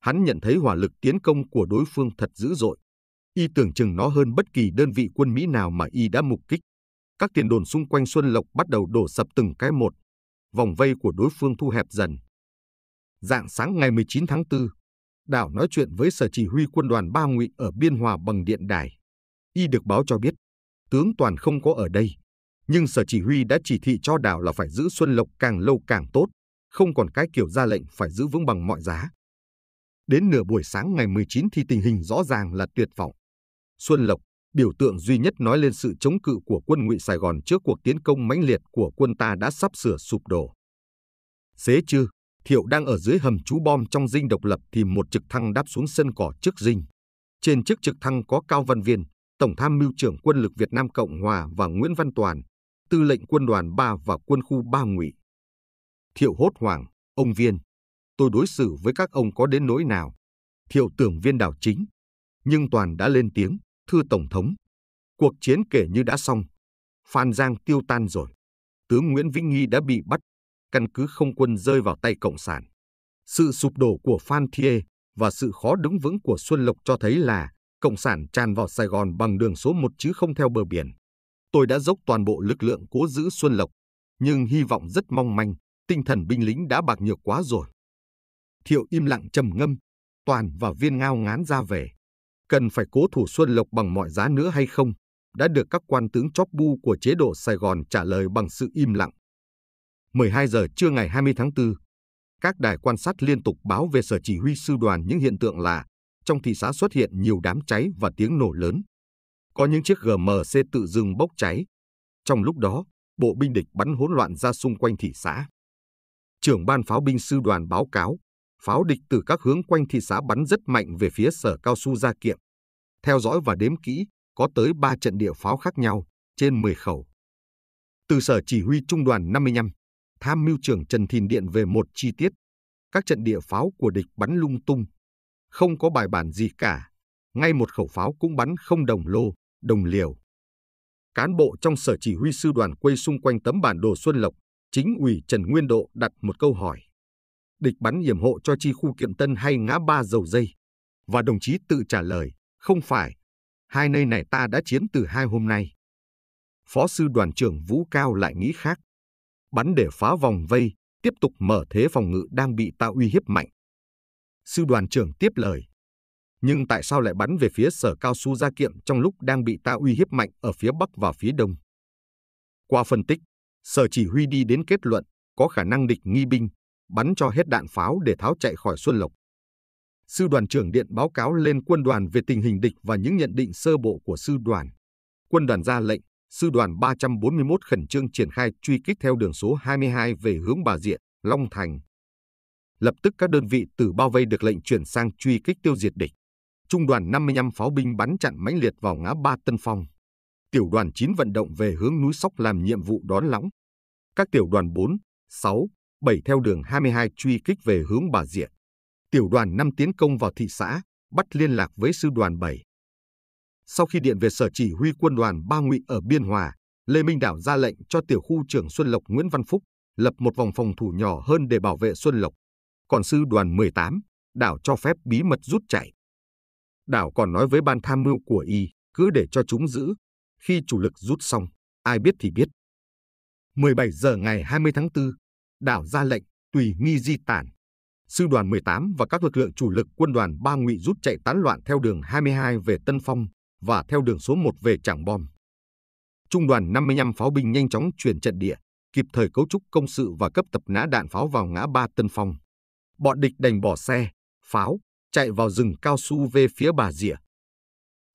Hắn nhận thấy hỏa lực tiến công của đối phương thật dữ dội. Y tưởng chừng nó hơn bất kỳ đơn vị quân Mỹ nào mà Y đã mục kích. Các tiền đồn xung quanh Xuân Lộc bắt đầu đổ sập từng cái một, vòng vây của đối phương thu hẹp dần. Dạng sáng ngày 19 tháng 4, Đảo nói chuyện với sở chỉ huy quân đoàn Ba Ngụy ở Biên Hòa bằng điện đài. Y được báo cho biết, tướng Toàn không có ở đây, nhưng sở chỉ huy đã chỉ thị cho Đảo là phải giữ Xuân Lộc càng lâu càng tốt, không còn cái kiểu ra lệnh phải giữ vững bằng mọi giá. Đến nửa buổi sáng ngày 19 thì tình hình rõ ràng là tuyệt vọng. Xuân Lộc, biểu tượng duy nhất nói lên sự chống cự của quân ngụy Sài Gòn trước cuộc tiến công mãnh liệt của quân ta đã sắp sửa sụp đổ. Xế trưa, Thiệu đang ở dưới hầm trú bom trong dinh độc lập thì một trực thăng đáp xuống sân cỏ trước dinh. Trên chiếc trực thăng có Cao Văn Viên, Tổng tham mưu trưởng quân lực Việt Nam Cộng Hòa và Nguyễn Văn Toàn, tư lệnh quân đoàn 3 và quân khu 3 ngụy. Thiệu hốt hoảng, ông Viên, tôi đối xử với các ông có đến nỗi nào? Thiệu tưởng Viên đảo chính, nhưng Toàn đã lên tiếng, Thưa Tổng thống, cuộc chiến kể như đã xong. Phan Giang tiêu tan rồi. Tướng Nguyễn Vĩnh Nghi đã bị bắt. Căn cứ không quân rơi vào tay Cộng sản. Sự sụp đổ của Phan Thiê và sự khó đứng vững của Xuân Lộc cho thấy là Cộng sản tràn vào Sài Gòn bằng đường số một chứ không theo bờ biển. Tôi đã dốc toàn bộ lực lượng cố giữ Xuân Lộc, nhưng hy vọng rất mong manh, tinh thần binh lính đã bạc nhược quá rồi. Thiệu im lặng trầm ngâm, Toàn và Viên ngao ngán ra về cần phải cố thủ Xuân Lộc bằng mọi giá nữa hay không, đã được các quan tướng chóp bu của chế độ Sài Gòn trả lời bằng sự im lặng. 12 giờ trưa ngày 20 tháng 4, các đài quan sát liên tục báo về sở chỉ huy sư đoàn những hiện tượng lạ. Trong thị xã xuất hiện nhiều đám cháy và tiếng nổ lớn. Có những chiếc GMC tự dưng bốc cháy. Trong lúc đó, bộ binh địch bắn hỗn loạn ra xung quanh thị xã. Trưởng ban pháo binh sư đoàn báo cáo, pháo địch từ các hướng quanh thị xã bắn rất mạnh về phía sở cao su Gia Kiệm. Theo dõi và đếm kỹ, có tới 3 trận địa pháo khác nhau, trên 10 khẩu. Từ sở chỉ huy trung đoàn 55, tham mưu trưởng Trần Thìn Điện về một chi tiết. Các trận địa pháo của địch bắn lung tung, không có bài bản gì cả. Ngay một khẩu pháo cũng bắn không đồng lô, đồng liều. Cán bộ trong sở chỉ huy sư đoàn quay xung quanh tấm bản đồ Xuân Lộc, chính ủy Trần Nguyên Độ đặt một câu hỏi địch bắn yểm hộ cho chi khu Kiệm Tân hay ngã ba dầu dây? Và đồng chí tự trả lời, không phải. Hai nơi này ta đã chiến từ hai hôm nay. Phó sư đoàn trưởng Vũ Cao lại nghĩ khác. Bắn để phá vòng vây, tiếp tục mở thế phòng ngự đang bị ta uy hiếp mạnh. Sư đoàn trưởng tiếp lời. Nhưng tại sao lại bắn về phía sở cao su gia kiệm trong lúc đang bị ta uy hiếp mạnh ở phía bắc và phía đông? Qua phân tích, sở chỉ huy đi đến kết luận có khả năng địch nghi binh, bắn cho hết đạn pháo để tháo chạy khỏi Xuân Lộc. Sư đoàn trưởng điện báo cáo lên quân đoàn về tình hình địch và những nhận định sơ bộ của sư đoàn. Quân đoàn ra lệnh, sư đoàn 341 khẩn trương triển khai truy kích theo đường số 22 về hướng Bà Diện, Long Thành. Lập tức các đơn vị từ bao vây được lệnh chuyển sang truy kích tiêu diệt địch. Trung đoàn 55 pháo binh bắn chặn mãnh liệt vào ngã ba Tân Phong. Tiểu đoàn 9 vận động về hướng núi Sóc làm nhiệm vụ đón lõng. Các tiểu đoàn 4, 6, bảy theo đường 22 truy kích về hướng Bà Diệ. Tiểu đoàn 5 tiến công vào thị xã, bắt liên lạc với sư đoàn 7. Sau khi điện về sở chỉ huy quân đoàn Ba Ngụy ở Biên Hòa, Lê Minh Đảo ra lệnh cho tiểu khu trưởng Xuân Lộc Nguyễn Văn Phúc lập một vòng phòng thủ nhỏ hơn để bảo vệ Xuân Lộc. Còn sư đoàn 18, Đảo cho phép bí mật rút chạy. Đảo còn nói với ban tham mưu của y, cứ để cho chúng giữ. Khi chủ lực rút xong, ai biết thì biết. 17 giờ ngày 20 tháng 4, đảo ra lệnh tùy nghi di tản. Sư đoàn 18 và các lực lượng chủ lực quân đoàn ba ngụy rút chạy tán loạn theo đường 22 về Tân Phong và theo đường số 1 về Trảng Bom. Trung đoàn 55 pháo binh nhanh chóng chuyển trận địa, kịp thời cấu trúc công sự và cấp tập nã đạn pháo vào ngã ba Tân Phong. Bọn địch đành bỏ xe, pháo, chạy vào rừng cao su về phía Bà Rịa.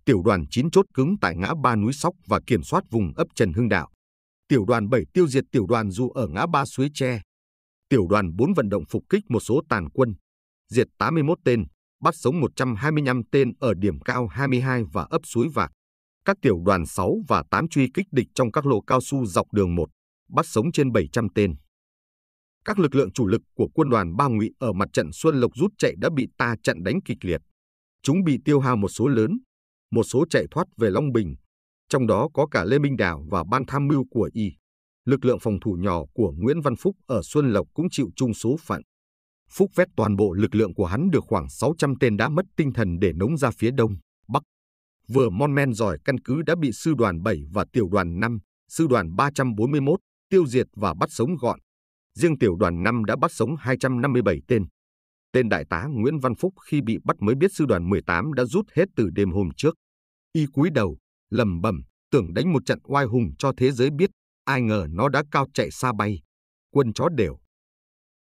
Tiểu đoàn 9 chốt cứng tại ngã ba núi Sóc và kiểm soát vùng ấp Trần Hưng Đạo. Tiểu đoàn 7 tiêu diệt tiểu đoàn dù ở ngã ba Suối Tre, tiểu đoàn 4 vận động phục kích một số tàn quân, diệt 81 tên, bắt sống 125 tên ở điểm cao 22 và ấp suối Vạc. Các tiểu đoàn 6 và 8 truy kích địch trong các lô cao su dọc đường 1, bắt sống trên 700 tên. Các lực lượng chủ lực của quân đoàn Ba Ngụy ở mặt trận Xuân Lộc rút chạy đã bị ta chặn đánh kịch liệt. Chúng bị tiêu hao một số lớn, một số chạy thoát về Long Bình, trong đó có cả Lê Minh Đào và ban tham mưu của y lực lượng phòng thủ nhỏ của Nguyễn Văn Phúc ở Xuân Lộc cũng chịu chung số phận. Phúc vét toàn bộ lực lượng của hắn được khoảng 600 tên đã mất tinh thần để nống ra phía đông, bắc. Vừa mon men giỏi căn cứ đã bị sư đoàn 7 và tiểu đoàn 5, sư đoàn 341 tiêu diệt và bắt sống gọn. Riêng tiểu đoàn 5 đã bắt sống 257 tên. Tên đại tá Nguyễn Văn Phúc khi bị bắt mới biết sư đoàn 18 đã rút hết từ đêm hôm trước. Y cúi đầu, lầm bẩm, tưởng đánh một trận oai hùng cho thế giới biết ai ngờ nó đã cao chạy xa bay, quân chó đều.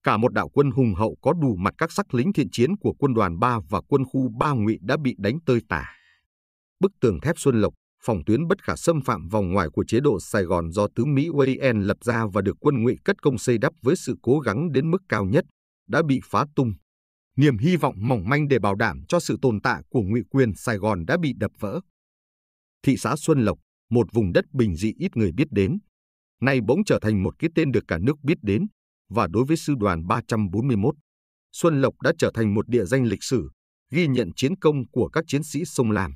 Cả một đạo quân hùng hậu có đủ mặt các sắc lính thiện chiến của quân đoàn 3 và quân khu 3 ngụy đã bị đánh tơi tả. Bức tường thép Xuân Lộc, phòng tuyến bất khả xâm phạm vòng ngoài của chế độ Sài Gòn do tướng Mỹ Wayne lập ra và được quân ngụy cất công xây đắp với sự cố gắng đến mức cao nhất, đã bị phá tung. Niềm hy vọng mỏng manh để bảo đảm cho sự tồn tại của ngụy quyền Sài Gòn đã bị đập vỡ. Thị xã Xuân Lộc, một vùng đất bình dị ít người biết đến, nay bỗng trở thành một cái tên được cả nước biết đến và đối với sư đoàn 341, Xuân Lộc đã trở thành một địa danh lịch sử, ghi nhận chiến công của các chiến sĩ sông Lam.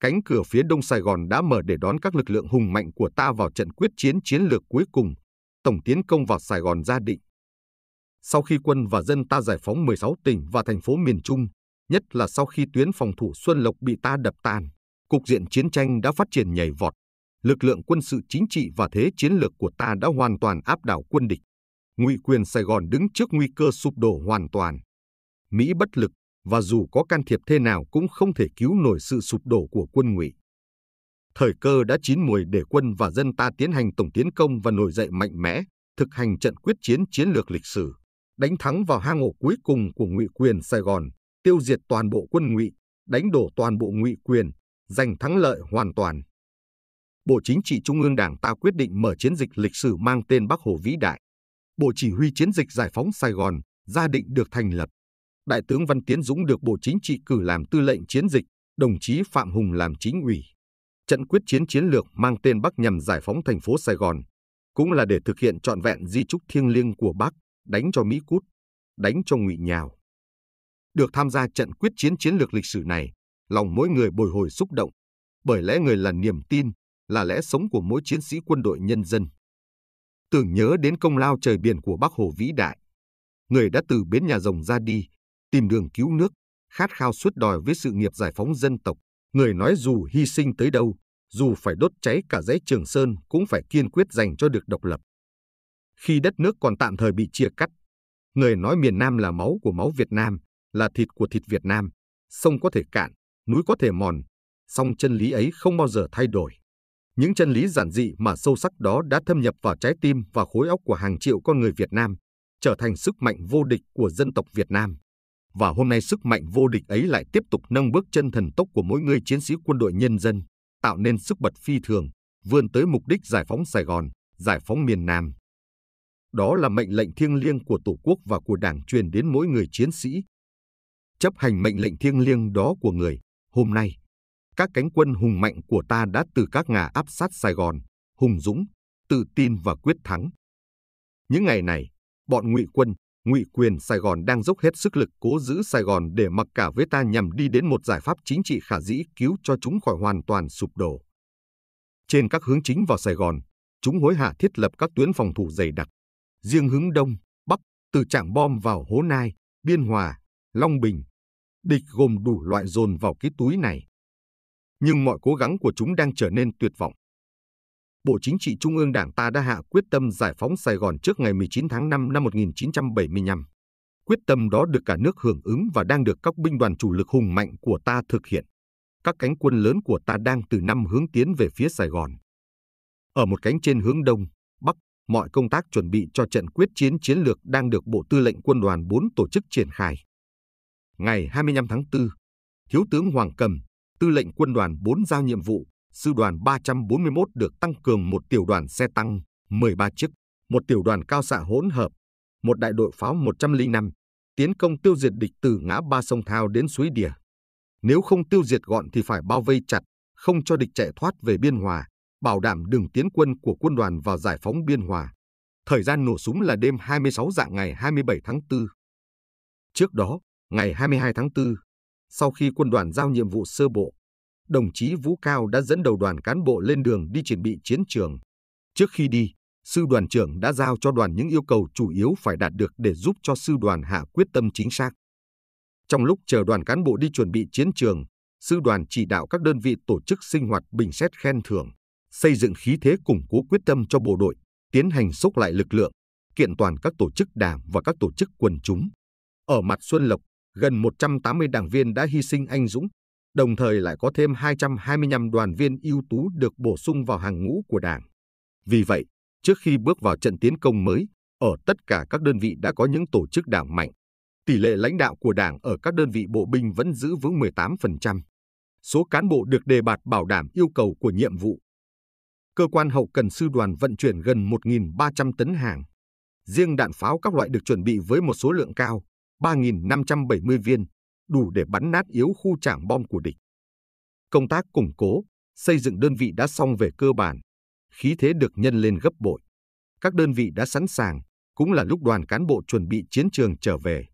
Cánh cửa phía đông Sài Gòn đã mở để đón các lực lượng hùng mạnh của ta vào trận quyết chiến chiến lược cuối cùng, tổng tiến công vào Sài Gòn gia định. Sau khi quân và dân ta giải phóng 16 tỉnh và thành phố miền Trung, nhất là sau khi tuyến phòng thủ Xuân Lộc bị ta đập tan, cục diện chiến tranh đã phát triển nhảy vọt lực lượng quân sự chính trị và thế chiến lược của ta đã hoàn toàn áp đảo quân địch. Ngụy quyền Sài Gòn đứng trước nguy cơ sụp đổ hoàn toàn. Mỹ bất lực và dù có can thiệp thế nào cũng không thể cứu nổi sự sụp đổ của quân Ngụy. Thời cơ đã chín mùi để quân và dân ta tiến hành tổng tiến công và nổi dậy mạnh mẽ, thực hành trận quyết chiến chiến lược lịch sử, đánh thắng vào hang ổ cuối cùng của Ngụy quyền Sài Gòn, tiêu diệt toàn bộ quân Ngụy, đánh đổ toàn bộ Ngụy quyền, giành thắng lợi hoàn toàn. Bộ Chính trị Trung ương Đảng ta quyết định mở chiến dịch lịch sử mang tên Bắc Hồ Vĩ Đại. Bộ Chỉ huy Chiến dịch Giải phóng Sài Gòn, gia định được thành lập. Đại tướng Văn Tiến Dũng được Bộ Chính trị cử làm tư lệnh chiến dịch, đồng chí Phạm Hùng làm chính ủy. Trận quyết chiến chiến lược mang tên Bắc nhằm giải phóng thành phố Sài Gòn, cũng là để thực hiện trọn vẹn di trúc thiêng liêng của Bắc, đánh cho Mỹ cút, đánh cho ngụy nhào. Được tham gia trận quyết chiến chiến lược lịch sử này, lòng mỗi người bồi hồi xúc động, bởi lẽ người là niềm tin, là lẽ sống của mỗi chiến sĩ quân đội nhân dân. Tưởng nhớ đến công lao trời biển của Bác Hồ vĩ đại, người đã từ bến nhà rồng ra đi, tìm đường cứu nước, khát khao suốt đòi với sự nghiệp giải phóng dân tộc, người nói dù hy sinh tới đâu, dù phải đốt cháy cả dãy Trường Sơn cũng phải kiên quyết dành cho được độc lập. Khi đất nước còn tạm thời bị chia cắt, người nói miền Nam là máu của máu Việt Nam, là thịt của thịt Việt Nam, sông có thể cạn, núi có thể mòn, song chân lý ấy không bao giờ thay đổi. Những chân lý giản dị mà sâu sắc đó đã thâm nhập vào trái tim và khối óc của hàng triệu con người Việt Nam, trở thành sức mạnh vô địch của dân tộc Việt Nam. Và hôm nay sức mạnh vô địch ấy lại tiếp tục nâng bước chân thần tốc của mỗi người chiến sĩ quân đội nhân dân, tạo nên sức bật phi thường, vươn tới mục đích giải phóng Sài Gòn, giải phóng miền Nam. Đó là mệnh lệnh thiêng liêng của Tổ quốc và của Đảng truyền đến mỗi người chiến sĩ. Chấp hành mệnh lệnh thiêng liêng đó của người, hôm nay các cánh quân hùng mạnh của ta đã từ các ngà áp sát Sài Gòn, hùng dũng, tự tin và quyết thắng. Những ngày này, bọn ngụy quân, ngụy quyền Sài Gòn đang dốc hết sức lực cố giữ Sài Gòn để mặc cả với ta nhằm đi đến một giải pháp chính trị khả dĩ cứu cho chúng khỏi hoàn toàn sụp đổ. Trên các hướng chính vào Sài Gòn, chúng hối hả thiết lập các tuyến phòng thủ dày đặc, riêng hướng đông, bắc từ trạng Bom vào Hố Nai, Biên Hòa, Long Bình. Địch gồm đủ loại dồn vào cái túi này nhưng mọi cố gắng của chúng đang trở nên tuyệt vọng. Bộ Chính trị Trung ương Đảng ta đã hạ quyết tâm giải phóng Sài Gòn trước ngày 19 tháng 5 năm 1975. Quyết tâm đó được cả nước hưởng ứng và đang được các binh đoàn chủ lực hùng mạnh của ta thực hiện. Các cánh quân lớn của ta đang từ năm hướng tiến về phía Sài Gòn. Ở một cánh trên hướng đông, bắc, mọi công tác chuẩn bị cho trận quyết chiến chiến lược đang được Bộ Tư lệnh Quân đoàn 4 tổ chức triển khai. Ngày 25 tháng 4, Thiếu tướng Hoàng Cầm, Tư lệnh quân đoàn 4 giao nhiệm vụ, sư đoàn 341 được tăng cường một tiểu đoàn xe tăng, 13 chiếc, một tiểu đoàn cao xạ hỗn hợp, một đại đội pháo 105, tiến công tiêu diệt địch từ ngã ba sông Thao đến suối Đìa. Nếu không tiêu diệt gọn thì phải bao vây chặt, không cho địch chạy thoát về Biên Hòa, bảo đảm đường tiến quân của quân đoàn vào giải phóng Biên Hòa. Thời gian nổ súng là đêm 26 dạng ngày 27 tháng 4. Trước đó, ngày 22 tháng 4, sau khi quân đoàn giao nhiệm vụ sơ bộ, đồng chí Vũ Cao đã dẫn đầu đoàn cán bộ lên đường đi chuẩn bị chiến trường. Trước khi đi, sư đoàn trưởng đã giao cho đoàn những yêu cầu chủ yếu phải đạt được để giúp cho sư đoàn hạ quyết tâm chính xác. Trong lúc chờ đoàn cán bộ đi chuẩn bị chiến trường, sư đoàn chỉ đạo các đơn vị tổ chức sinh hoạt bình xét khen thưởng, xây dựng khí thế củng cố quyết tâm cho bộ đội, tiến hành xúc lại lực lượng, kiện toàn các tổ chức đảng và các tổ chức quần chúng. Ở mặt Xuân Lộc, gần 180 đảng viên đã hy sinh anh dũng, đồng thời lại có thêm 225 đoàn viên ưu tú được bổ sung vào hàng ngũ của Đảng. Vì vậy, trước khi bước vào trận tiến công mới, ở tất cả các đơn vị đã có những tổ chức đảng mạnh. Tỷ lệ lãnh đạo của Đảng ở các đơn vị bộ binh vẫn giữ vững 18%. Số cán bộ được đề bạt bảo đảm yêu cầu của nhiệm vụ. Cơ quan hậu cần sư đoàn vận chuyển gần 1.300 tấn hàng. Riêng đạn pháo các loại được chuẩn bị với một số lượng cao, 3.570 viên, đủ để bắn nát yếu khu trảng bom của địch. Công tác củng cố, xây dựng đơn vị đã xong về cơ bản, khí thế được nhân lên gấp bội. Các đơn vị đã sẵn sàng, cũng là lúc đoàn cán bộ chuẩn bị chiến trường trở về.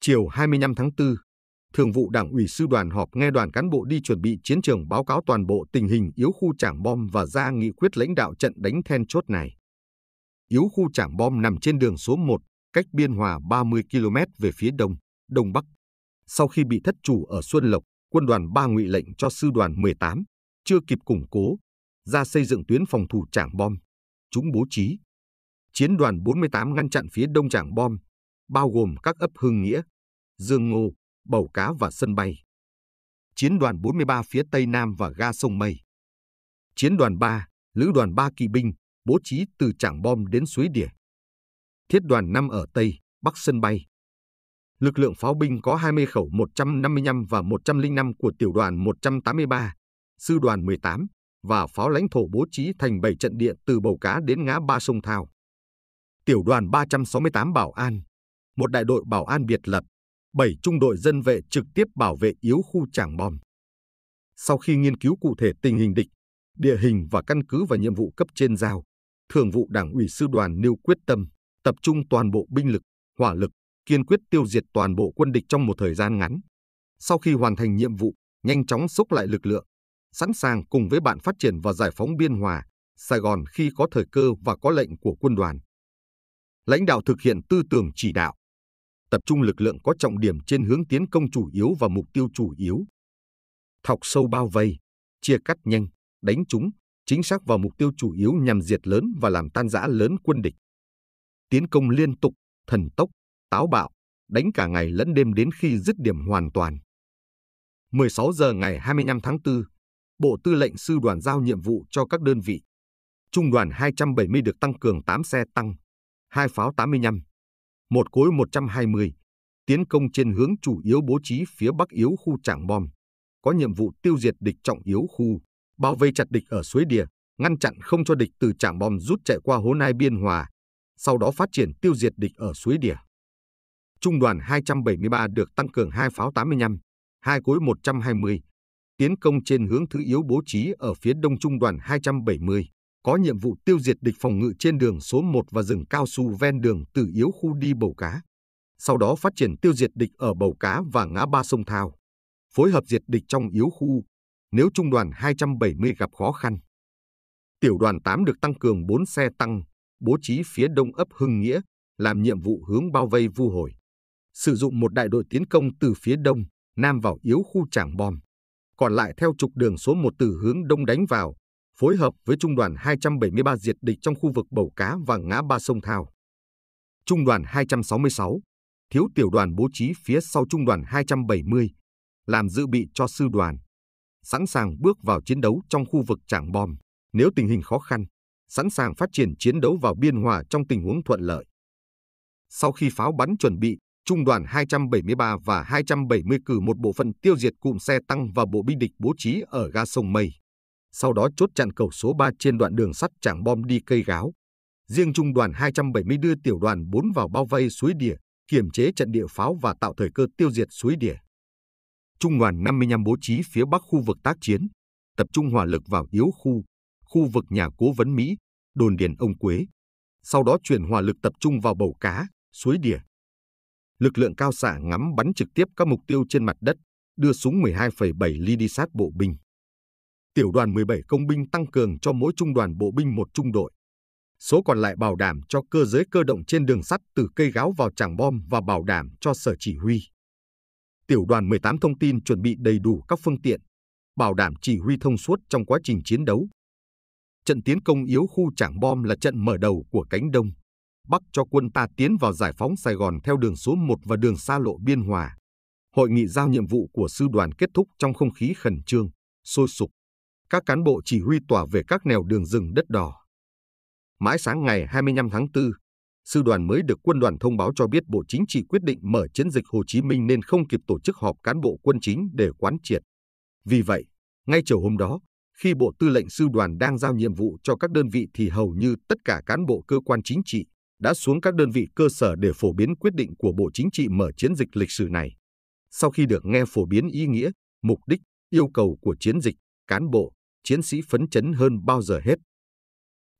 Chiều 25 tháng 4, Thường vụ Đảng ủy Sư đoàn họp nghe đoàn cán bộ đi chuẩn bị chiến trường báo cáo toàn bộ tình hình yếu khu trảng bom và ra nghị quyết lãnh đạo trận đánh then chốt này. Yếu khu trảng bom nằm trên đường số 1, cách Biên Hòa 30 km về phía đông, đông bắc. Sau khi bị thất chủ ở Xuân Lộc, quân đoàn 3 ngụy lệnh cho sư đoàn 18, chưa kịp củng cố, ra xây dựng tuyến phòng thủ trảng bom. Chúng bố trí. Chiến đoàn 48 ngăn chặn phía đông trảng bom, bao gồm các ấp Hưng Nghĩa, Dương Ngô, Bầu Cá và Sân Bay. Chiến đoàn 43 phía Tây Nam và ga Sông Mây. Chiến đoàn 3, Lữ đoàn 3 kỵ binh, bố trí từ trảng bom đến suối Đỉa. Thiết đoàn 5 ở Tây, Bắc sân bay. Lực lượng pháo binh có 20 khẩu 155 và 105 của tiểu đoàn 183, sư đoàn 18 và pháo lãnh thổ bố trí thành 7 trận địa từ Bầu Cá đến ngã ba sông Thao. Tiểu đoàn 368 Bảo An, một đại đội bảo an biệt lập, 7 trung đội dân vệ trực tiếp bảo vệ yếu khu Tràng Bom. Sau khi nghiên cứu cụ thể tình hình địch, địa hình và căn cứ và nhiệm vụ cấp trên giao, Thường vụ Đảng ủy Sư đoàn nêu quyết tâm tập trung toàn bộ binh lực, hỏa lực, kiên quyết tiêu diệt toàn bộ quân địch trong một thời gian ngắn. Sau khi hoàn thành nhiệm vụ, nhanh chóng xúc lại lực lượng, sẵn sàng cùng với bạn phát triển và giải phóng biên hòa, Sài Gòn khi có thời cơ và có lệnh của quân đoàn. Lãnh đạo thực hiện tư tưởng chỉ đạo, tập trung lực lượng có trọng điểm trên hướng tiến công chủ yếu và mục tiêu chủ yếu. Thọc sâu bao vây, chia cắt nhanh, đánh chúng chính xác vào mục tiêu chủ yếu nhằm diệt lớn và làm tan rã lớn quân địch tiến công liên tục, thần tốc, táo bạo, đánh cả ngày lẫn đêm đến khi dứt điểm hoàn toàn. 16 giờ ngày 25 tháng 4, Bộ Tư lệnh Sư đoàn giao nhiệm vụ cho các đơn vị. Trung đoàn 270 được tăng cường 8 xe tăng, 2 pháo 85, một cối 120, tiến công trên hướng chủ yếu bố trí phía bắc yếu khu trảng bom, có nhiệm vụ tiêu diệt địch trọng yếu khu, bao vây chặt địch ở suối đìa, ngăn chặn không cho địch từ trảng bom rút chạy qua hố nai biên hòa, sau đó phát triển tiêu diệt địch ở suối Đỉa. Trung đoàn 273 được tăng cường 2 pháo 85, 2 cối 120, tiến công trên hướng thứ yếu bố trí ở phía đông trung đoàn 270, có nhiệm vụ tiêu diệt địch phòng ngự trên đường số 1 và rừng cao su ven đường từ yếu khu đi bầu cá. Sau đó phát triển tiêu diệt địch ở bầu cá và ngã ba sông Thao, phối hợp diệt địch trong yếu khu nếu trung đoàn 270 gặp khó khăn. Tiểu đoàn 8 được tăng cường 4 xe tăng, bố trí phía đông ấp Hưng Nghĩa làm nhiệm vụ hướng bao vây vu hồi, sử dụng một đại đội tiến công từ phía đông, nam vào yếu khu trảng bom, còn lại theo trục đường số 1 từ hướng đông đánh vào, phối hợp với trung đoàn 273 diệt địch trong khu vực Bầu Cá và ngã ba sông Thao. Trung đoàn 266, thiếu tiểu đoàn bố trí phía sau trung đoàn 270, làm dự bị cho sư đoàn, sẵn sàng bước vào chiến đấu trong khu vực trảng bom nếu tình hình khó khăn sẵn sàng phát triển chiến đấu vào biên hòa trong tình huống thuận lợi. Sau khi pháo bắn chuẩn bị, Trung đoàn 273 và 270 cử một bộ phận tiêu diệt cụm xe tăng và bộ binh địch bố trí ở ga sông Mây. Sau đó chốt chặn cầu số 3 trên đoạn đường sắt Trảng Bom đi cây gáo. Riêng Trung đoàn 270 đưa tiểu đoàn 4 vào bao vây suối đỉa, kiểm chế trận địa pháo và tạo thời cơ tiêu diệt suối đỉa. Trung đoàn 55 bố trí phía bắc khu vực tác chiến, tập trung hỏa lực vào yếu khu, khu vực nhà cố vấn Mỹ, đồn điền ông Quế. Sau đó chuyển hỏa lực tập trung vào bầu cá, suối đìa. Lực lượng cao xạ ngắm bắn trực tiếp các mục tiêu trên mặt đất, đưa súng 12,7 ly đi sát bộ binh. Tiểu đoàn 17 công binh tăng cường cho mỗi trung đoàn bộ binh một trung đội. Số còn lại bảo đảm cho cơ giới cơ động trên đường sắt từ cây gáo vào tràng bom và bảo đảm cho sở chỉ huy. Tiểu đoàn 18 thông tin chuẩn bị đầy đủ các phương tiện, bảo đảm chỉ huy thông suốt trong quá trình chiến đấu, trận tiến công yếu khu Trảng Bom là trận mở đầu của cánh Đông. Bắc cho quân ta tiến vào giải phóng Sài Gòn theo đường số 1 và đường xa lộ Biên Hòa. Hội nghị giao nhiệm vụ của sư đoàn kết thúc trong không khí khẩn trương, sôi sục. Các cán bộ chỉ huy tỏa về các nẻo đường rừng đất đỏ. Mãi sáng ngày 25 tháng 4, sư đoàn mới được quân đoàn thông báo cho biết Bộ Chính trị quyết định mở chiến dịch Hồ Chí Minh nên không kịp tổ chức họp cán bộ quân chính để quán triệt. Vì vậy, ngay chiều hôm đó, khi Bộ Tư lệnh Sư đoàn đang giao nhiệm vụ cho các đơn vị thì hầu như tất cả cán bộ cơ quan chính trị đã xuống các đơn vị cơ sở để phổ biến quyết định của Bộ Chính trị mở chiến dịch lịch sử này. Sau khi được nghe phổ biến ý nghĩa, mục đích, yêu cầu của chiến dịch, cán bộ, chiến sĩ phấn chấn hơn bao giờ hết.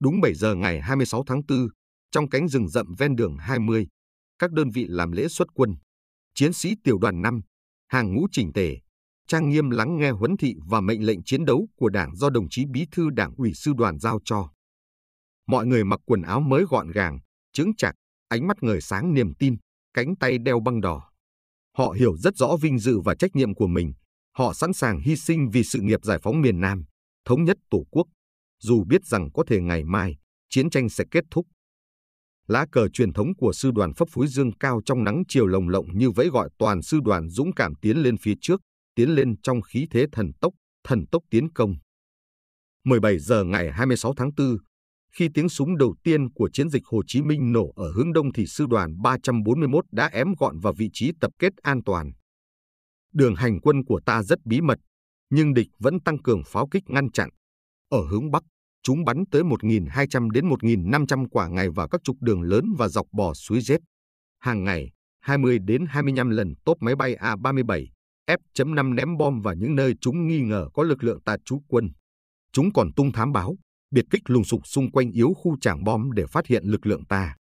Đúng 7 giờ ngày 26 tháng 4, trong cánh rừng rậm ven đường 20, các đơn vị làm lễ xuất quân. Chiến sĩ tiểu đoàn 5, hàng ngũ chỉnh tề, trang nghiêm lắng nghe huấn thị và mệnh lệnh chiến đấu của Đảng do đồng chí Bí thư Đảng ủy sư đoàn giao cho. Mọi người mặc quần áo mới gọn gàng, chững chặt ánh mắt người sáng niềm tin, cánh tay đeo băng đỏ. Họ hiểu rất rõ vinh dự và trách nhiệm của mình, họ sẵn sàng hy sinh vì sự nghiệp giải phóng miền Nam, thống nhất Tổ quốc, dù biết rằng có thể ngày mai chiến tranh sẽ kết thúc. Lá cờ truyền thống của sư đoàn Pháp Phối Dương cao trong nắng chiều lồng lộng như vẫy gọi toàn sư đoàn dũng cảm tiến lên phía trước tiến lên trong khí thế thần tốc, thần tốc tiến công. 17 giờ ngày 26 tháng 4, khi tiếng súng đầu tiên của chiến dịch Hồ Chí Minh nổ ở hướng đông thì sư đoàn 341 đã ém gọn vào vị trí tập kết an toàn. Đường hành quân của ta rất bí mật, nhưng địch vẫn tăng cường pháo kích ngăn chặn. Ở hướng bắc, chúng bắn tới 1.200 đến 1.500 quả ngày vào các trục đường lớn và dọc bò suối Z. Hàng ngày, 20 đến 25 lần tốp máy bay A-37, F.5 ném bom vào những nơi chúng nghi ngờ có lực lượng ta trú quân. Chúng còn tung thám báo, biệt kích lùng sục xung quanh yếu khu trảng bom để phát hiện lực lượng ta.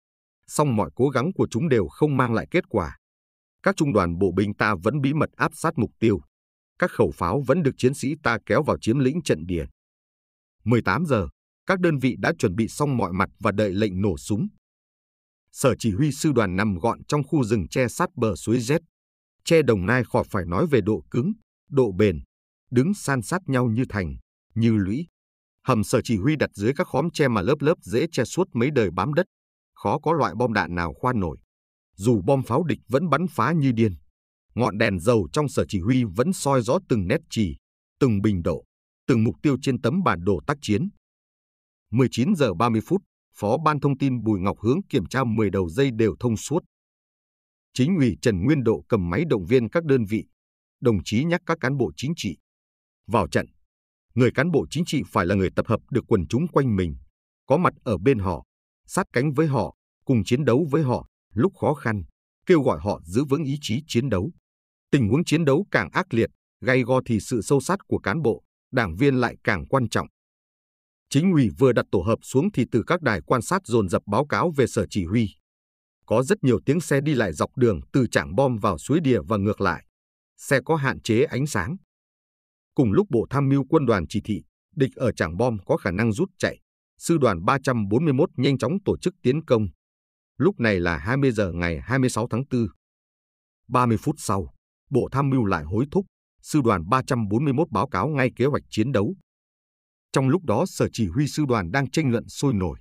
Song mọi cố gắng của chúng đều không mang lại kết quả. Các trung đoàn bộ binh ta vẫn bí mật áp sát mục tiêu. Các khẩu pháo vẫn được chiến sĩ ta kéo vào chiếm lĩnh trận địa. 18 giờ, các đơn vị đã chuẩn bị xong mọi mặt và đợi lệnh nổ súng. Sở chỉ huy sư đoàn nằm gọn trong khu rừng tre sát bờ suối Z. Tre Đồng Nai khỏi phải nói về độ cứng, độ bền, đứng san sát nhau như thành, như lũy. Hầm sở chỉ huy đặt dưới các khóm tre mà lớp lớp dễ che suốt mấy đời bám đất, khó có loại bom đạn nào khoan nổi. Dù bom pháo địch vẫn bắn phá như điên, ngọn đèn dầu trong sở chỉ huy vẫn soi rõ từng nét chỉ, từng bình độ, từng mục tiêu trên tấm bản đồ tác chiến. 19 giờ 30 phút, Phó Ban Thông tin Bùi Ngọc Hướng kiểm tra 10 đầu dây đều thông suốt chính ủy Trần Nguyên Độ cầm máy động viên các đơn vị, đồng chí nhắc các cán bộ chính trị. Vào trận, người cán bộ chính trị phải là người tập hợp được quần chúng quanh mình, có mặt ở bên họ, sát cánh với họ, cùng chiến đấu với họ lúc khó khăn, kêu gọi họ giữ vững ý chí chiến đấu. Tình huống chiến đấu càng ác liệt, gay go thì sự sâu sát của cán bộ, đảng viên lại càng quan trọng. Chính ủy vừa đặt tổ hợp xuống thì từ các đài quan sát dồn dập báo cáo về sở chỉ huy có rất nhiều tiếng xe đi lại dọc đường từ trảng bom vào suối đìa và ngược lại. Xe có hạn chế ánh sáng. Cùng lúc Bộ Tham mưu quân đoàn chỉ thị, địch ở trảng bom có khả năng rút chạy. Sư đoàn 341 nhanh chóng tổ chức tiến công. Lúc này là 20 giờ ngày 26 tháng 4. 30 phút sau, Bộ Tham mưu lại hối thúc, Sư đoàn 341 báo cáo ngay kế hoạch chiến đấu. Trong lúc đó Sở Chỉ huy Sư đoàn đang tranh luận sôi nổi.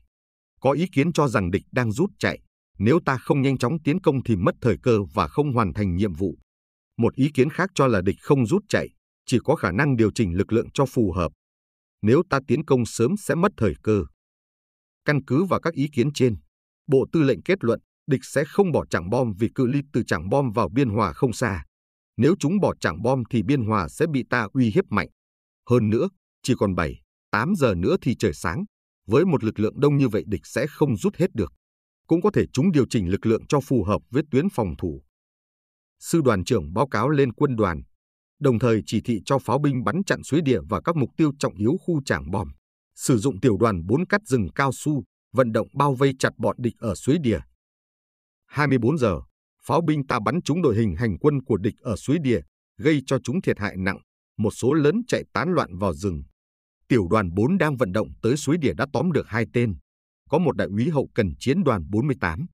Có ý kiến cho rằng địch đang rút chạy, nếu ta không nhanh chóng tiến công thì mất thời cơ và không hoàn thành nhiệm vụ. Một ý kiến khác cho là địch không rút chạy, chỉ có khả năng điều chỉnh lực lượng cho phù hợp. Nếu ta tiến công sớm sẽ mất thời cơ. Căn cứ vào các ý kiến trên, Bộ Tư lệnh kết luận địch sẽ không bỏ Trảng Bom vì cự ly từ Trảng Bom vào Biên Hòa không xa. Nếu chúng bỏ Trảng Bom thì Biên Hòa sẽ bị ta uy hiếp mạnh. Hơn nữa, chỉ còn 7, 8 giờ nữa thì trời sáng. Với một lực lượng đông như vậy địch sẽ không rút hết được cũng có thể chúng điều chỉnh lực lượng cho phù hợp với tuyến phòng thủ. Sư đoàn trưởng báo cáo lên quân đoàn, đồng thời chỉ thị cho pháo binh bắn chặn suối địa và các mục tiêu trọng yếu khu trảng bom, sử dụng tiểu đoàn 4 cắt rừng cao su, vận động bao vây chặt bọn địch ở suối địa. 24 giờ, pháo binh ta bắn trúng đội hình hành quân của địch ở suối địa, gây cho chúng thiệt hại nặng, một số lớn chạy tán loạn vào rừng. Tiểu đoàn 4 đang vận động tới suối địa đã tóm được hai tên, có một đại úy hậu cần chiến đoàn 48.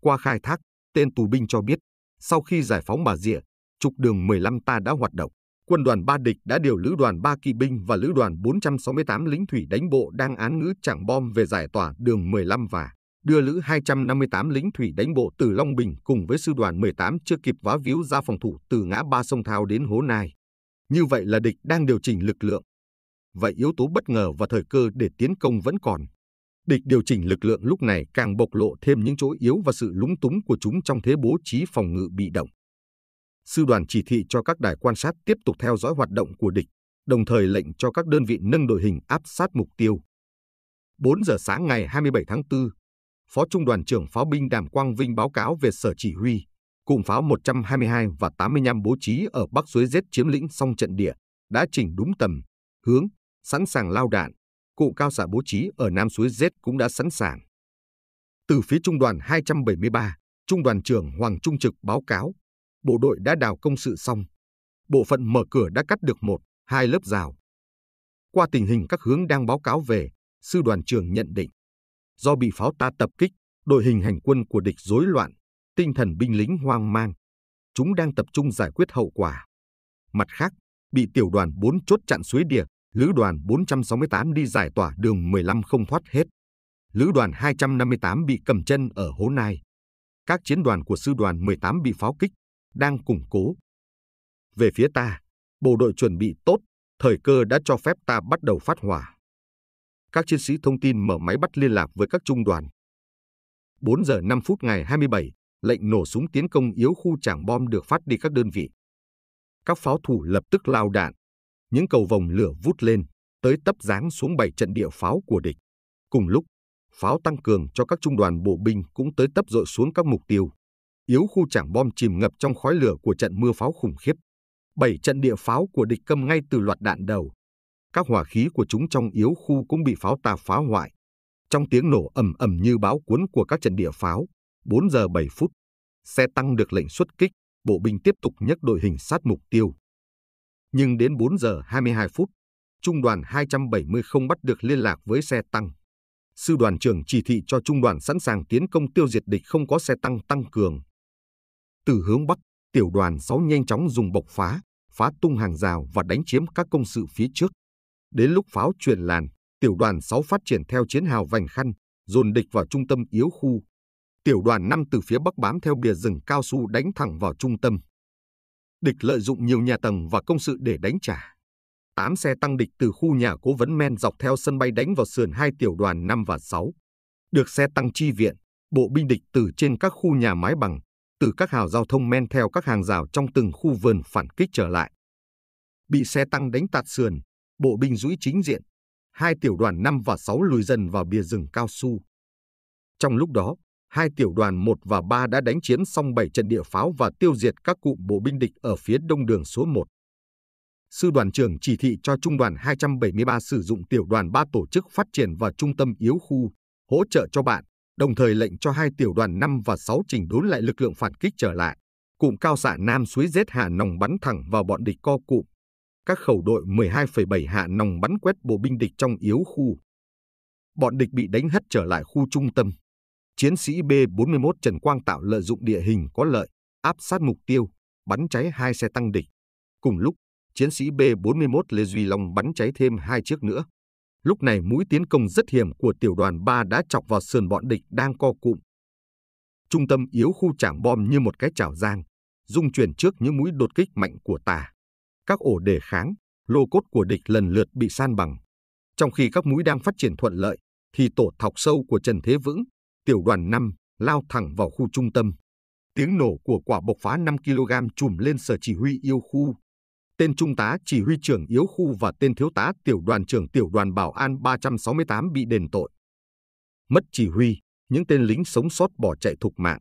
Qua khai thác, tên tù binh cho biết, sau khi giải phóng Bà Rịa, trục đường 15 ta đã hoạt động. Quân đoàn ba địch đã điều lữ đoàn 3 kỵ binh và lữ đoàn 468 lính thủy đánh bộ đang án ngữ chẳng bom về giải tỏa đường 15 và đưa lữ 258 lính thủy đánh bộ từ Long Bình cùng với sư đoàn 18 chưa kịp vá víu ra phòng thủ từ ngã ba sông Thao đến Hố Nai. Như vậy là địch đang điều chỉnh lực lượng. Vậy yếu tố bất ngờ và thời cơ để tiến công vẫn còn địch điều chỉnh lực lượng lúc này càng bộc lộ thêm những chỗ yếu và sự lúng túng của chúng trong thế bố trí phòng ngự bị động. Sư đoàn chỉ thị cho các đài quan sát tiếp tục theo dõi hoạt động của địch, đồng thời lệnh cho các đơn vị nâng đội hình áp sát mục tiêu. 4 giờ sáng ngày 27 tháng 4, Phó Trung đoàn trưởng pháo binh Đàm Quang Vinh báo cáo về sở chỉ huy, cùng pháo 122 và 85 bố trí ở Bắc Suối Z chiếm lĩnh xong trận địa, đã chỉnh đúng tầm, hướng, sẵn sàng lao đạn, cụ cao xạ bố trí ở Nam Suối Z cũng đã sẵn sàng. Từ phía Trung đoàn 273, Trung đoàn trưởng Hoàng Trung Trực báo cáo, bộ đội đã đào công sự xong. Bộ phận mở cửa đã cắt được một, hai lớp rào. Qua tình hình các hướng đang báo cáo về, sư đoàn trưởng nhận định, do bị pháo ta tập kích, đội hình hành quân của địch rối loạn, tinh thần binh lính hoang mang. Chúng đang tập trung giải quyết hậu quả. Mặt khác, bị tiểu đoàn 4 chốt chặn suối địa, Lữ đoàn 468 đi giải tỏa đường 15 không thoát hết. Lữ đoàn 258 bị cầm chân ở Hố Nai. Các chiến đoàn của sư đoàn 18 bị pháo kích, đang củng cố. Về phía ta, bộ đội chuẩn bị tốt, thời cơ đã cho phép ta bắt đầu phát hỏa. Các chiến sĩ thông tin mở máy bắt liên lạc với các trung đoàn. 4 giờ 5 phút ngày 27, lệnh nổ súng tiến công yếu khu trảng bom được phát đi các đơn vị. Các pháo thủ lập tức lao đạn, những cầu vòng lửa vút lên, tới tấp giáng xuống bảy trận địa pháo của địch. Cùng lúc, pháo tăng cường cho các trung đoàn bộ binh cũng tới tấp dội xuống các mục tiêu. Yếu khu trảng bom chìm ngập trong khói lửa của trận mưa pháo khủng khiếp. Bảy trận địa pháo của địch câm ngay từ loạt đạn đầu. Các hỏa khí của chúng trong yếu khu cũng bị pháo ta phá hoại. Trong tiếng nổ ầm ầm như báo cuốn của các trận địa pháo, 4 giờ 7 phút, xe tăng được lệnh xuất kích, bộ binh tiếp tục nhấc đội hình sát mục tiêu nhưng đến 4 giờ 22 phút, Trung đoàn 270 không bắt được liên lạc với xe tăng. Sư đoàn trưởng chỉ thị cho trung đoàn sẵn sàng tiến công tiêu diệt địch không có xe tăng tăng cường. Từ hướng Bắc, tiểu đoàn 6 nhanh chóng dùng bộc phá, phá tung hàng rào và đánh chiếm các công sự phía trước. Đến lúc pháo truyền làn, tiểu đoàn 6 phát triển theo chiến hào vành khăn, dồn địch vào trung tâm yếu khu. Tiểu đoàn 5 từ phía bắc bám theo bìa rừng cao su đánh thẳng vào trung tâm. Địch lợi dụng nhiều nhà tầng và công sự để đánh trả. Tám xe tăng địch từ khu nhà cố vấn men dọc theo sân bay đánh vào sườn hai tiểu đoàn 5 và 6. Được xe tăng chi viện, bộ binh địch từ trên các khu nhà mái bằng, từ các hào giao thông men theo các hàng rào trong từng khu vườn phản kích trở lại. Bị xe tăng đánh tạt sườn, bộ binh dũi chính diện, hai tiểu đoàn 5 và 6 lùi dần vào bìa rừng cao su. Trong lúc đó, hai tiểu đoàn 1 và 3 đã đánh chiến xong 7 trận địa pháo và tiêu diệt các cụm bộ binh địch ở phía đông đường số 1. Sư đoàn trưởng chỉ thị cho trung đoàn 273 sử dụng tiểu đoàn 3 tổ chức phát triển và trung tâm yếu khu, hỗ trợ cho bạn, đồng thời lệnh cho hai tiểu đoàn 5 và 6 chỉnh đốn lại lực lượng phản kích trở lại. Cụm cao xạ Nam suối rết hạ nòng bắn thẳng vào bọn địch co cụm. Các khẩu đội 12,7 hạ nòng bắn quét bộ binh địch trong yếu khu. Bọn địch bị đánh hất trở lại khu trung tâm. Chiến sĩ B-41 Trần Quang Tạo lợi dụng địa hình có lợi, áp sát mục tiêu, bắn cháy hai xe tăng địch. Cùng lúc, chiến sĩ B-41 Lê Duy Long bắn cháy thêm hai chiếc nữa. Lúc này mũi tiến công rất hiểm của tiểu đoàn 3 đã chọc vào sườn bọn địch đang co cụm. Trung tâm yếu khu trảng bom như một cái chảo giang, dung chuyển trước những mũi đột kích mạnh của tà. Các ổ đề kháng, lô cốt của địch lần lượt bị san bằng. Trong khi các mũi đang phát triển thuận lợi, thì tổ thọc sâu của Trần Thế Vững tiểu đoàn 5 lao thẳng vào khu trung tâm. Tiếng nổ của quả bộc phá 5 kg trùm lên sở chỉ huy yêu khu. Tên trung tá chỉ huy trưởng yếu khu và tên thiếu tá tiểu đoàn trưởng tiểu đoàn bảo an 368 bị đền tội. Mất chỉ huy, những tên lính sống sót bỏ chạy thục mạng.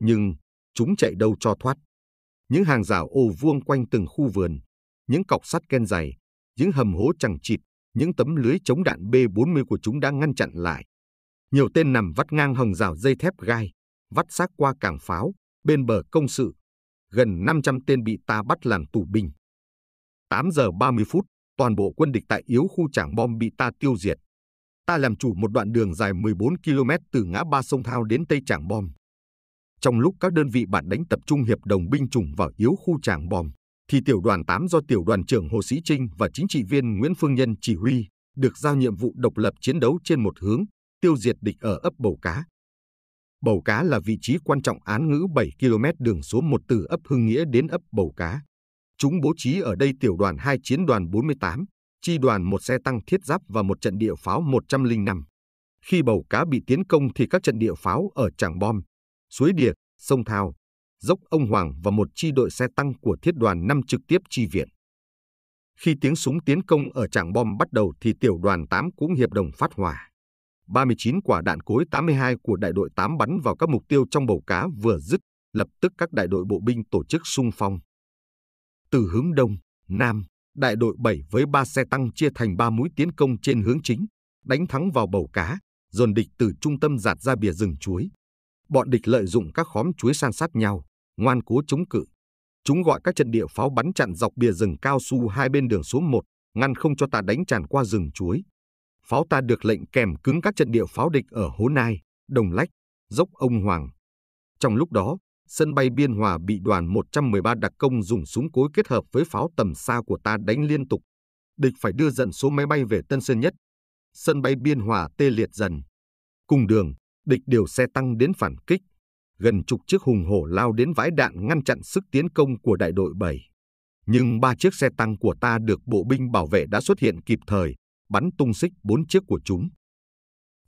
Nhưng, chúng chạy đâu cho thoát. Những hàng rào ô vuông quanh từng khu vườn, những cọc sắt ken dày, những hầm hố chẳng chịt, những tấm lưới chống đạn B-40 của chúng đã ngăn chặn lại. Nhiều tên nằm vắt ngang hồng rào dây thép gai, vắt xác qua cảng pháo, bên bờ công sự. Gần 500 tên bị ta bắt làm tù binh. 8 giờ 30 phút, toàn bộ quân địch tại yếu khu trảng bom bị ta tiêu diệt. Ta làm chủ một đoạn đường dài 14 km từ ngã ba sông Thao đến tây trảng bom. Trong lúc các đơn vị bạn đánh tập trung hiệp đồng binh chủng vào yếu khu trảng bom, thì tiểu đoàn 8 do tiểu đoàn trưởng Hồ Sĩ Trinh và chính trị viên Nguyễn Phương Nhân chỉ huy được giao nhiệm vụ độc lập chiến đấu trên một hướng, tiêu diệt địch ở ấp Bầu Cá. Bầu Cá là vị trí quan trọng án ngữ 7 km đường số 1 từ ấp Hưng Nghĩa đến ấp Bầu Cá. Chúng bố trí ở đây tiểu đoàn 2 chiến đoàn 48, chi đoàn một xe tăng thiết giáp và một trận địa pháo 105. Khi Bầu Cá bị tiến công thì các trận địa pháo ở Tràng Bom, Suối Điệt, Sông Thao, Dốc Ông Hoàng và một chi đội xe tăng của thiết đoàn 5 trực tiếp chi viện. Khi tiếng súng tiến công ở trảng bom bắt đầu thì tiểu đoàn 8 cũng hiệp đồng phát hỏa. 39 quả đạn cối 82 của đại đội 8 bắn vào các mục tiêu trong bầu cá vừa dứt, lập tức các đại đội bộ binh tổ chức sung phong. Từ hướng đông, nam, đại đội 7 với 3 xe tăng chia thành 3 mũi tiến công trên hướng chính, đánh thắng vào bầu cá, dồn địch từ trung tâm giạt ra bìa rừng chuối. Bọn địch lợi dụng các khóm chuối san sát nhau, ngoan cố chống cự. Chúng gọi các trận địa pháo bắn chặn dọc bìa rừng cao su hai bên đường số 1, ngăn không cho ta đánh tràn qua rừng chuối pháo ta được lệnh kèm cứng các trận địa pháo địch ở Hố Nai, Đồng Lách, Dốc Ông Hoàng. Trong lúc đó, sân bay Biên Hòa bị đoàn 113 đặc công dùng súng cối kết hợp với pháo tầm xa của ta đánh liên tục. Địch phải đưa dần số máy bay về Tân Sơn Nhất. Sân bay Biên Hòa tê liệt dần. Cùng đường, địch điều xe tăng đến phản kích. Gần chục chiếc hùng hổ lao đến vãi đạn ngăn chặn sức tiến công của đại đội 7. Nhưng ba chiếc xe tăng của ta được bộ binh bảo vệ đã xuất hiện kịp thời, bắn tung xích bốn chiếc của chúng.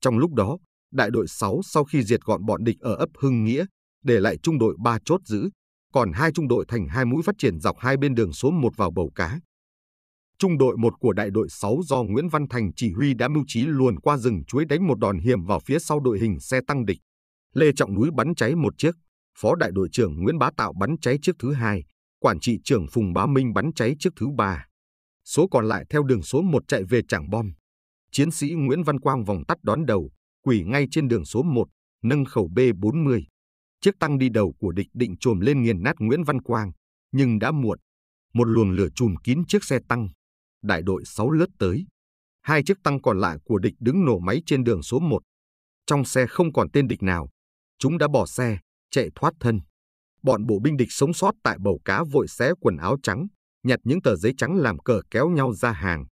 Trong lúc đó, đại đội 6 sau khi diệt gọn bọn địch ở ấp Hưng Nghĩa, để lại trung đội 3 chốt giữ, còn hai trung đội thành hai mũi phát triển dọc hai bên đường số 1 vào bầu cá. Trung đội 1 của đại đội 6 do Nguyễn Văn Thành chỉ huy đã mưu trí luồn qua rừng chuối đánh một đòn hiểm vào phía sau đội hình xe tăng địch. Lê Trọng Núi bắn cháy một chiếc, Phó đại đội trưởng Nguyễn Bá Tạo bắn cháy chiếc thứ hai, quản trị trưởng Phùng Bá Minh bắn cháy chiếc thứ ba số còn lại theo đường số 1 chạy về Trảng Bom. Chiến sĩ Nguyễn Văn Quang vòng tắt đón đầu, quỷ ngay trên đường số 1, nâng khẩu B40. Chiếc tăng đi đầu của địch định trồm lên nghiền nát Nguyễn Văn Quang, nhưng đã muộn. Một luồng lửa chùm kín chiếc xe tăng. Đại đội 6 lướt tới. Hai chiếc tăng còn lại của địch đứng nổ máy trên đường số 1. Trong xe không còn tên địch nào. Chúng đã bỏ xe, chạy thoát thân. Bọn bộ binh địch sống sót tại bầu cá vội xé quần áo trắng, nhặt những tờ giấy trắng làm cờ kéo nhau ra hàng.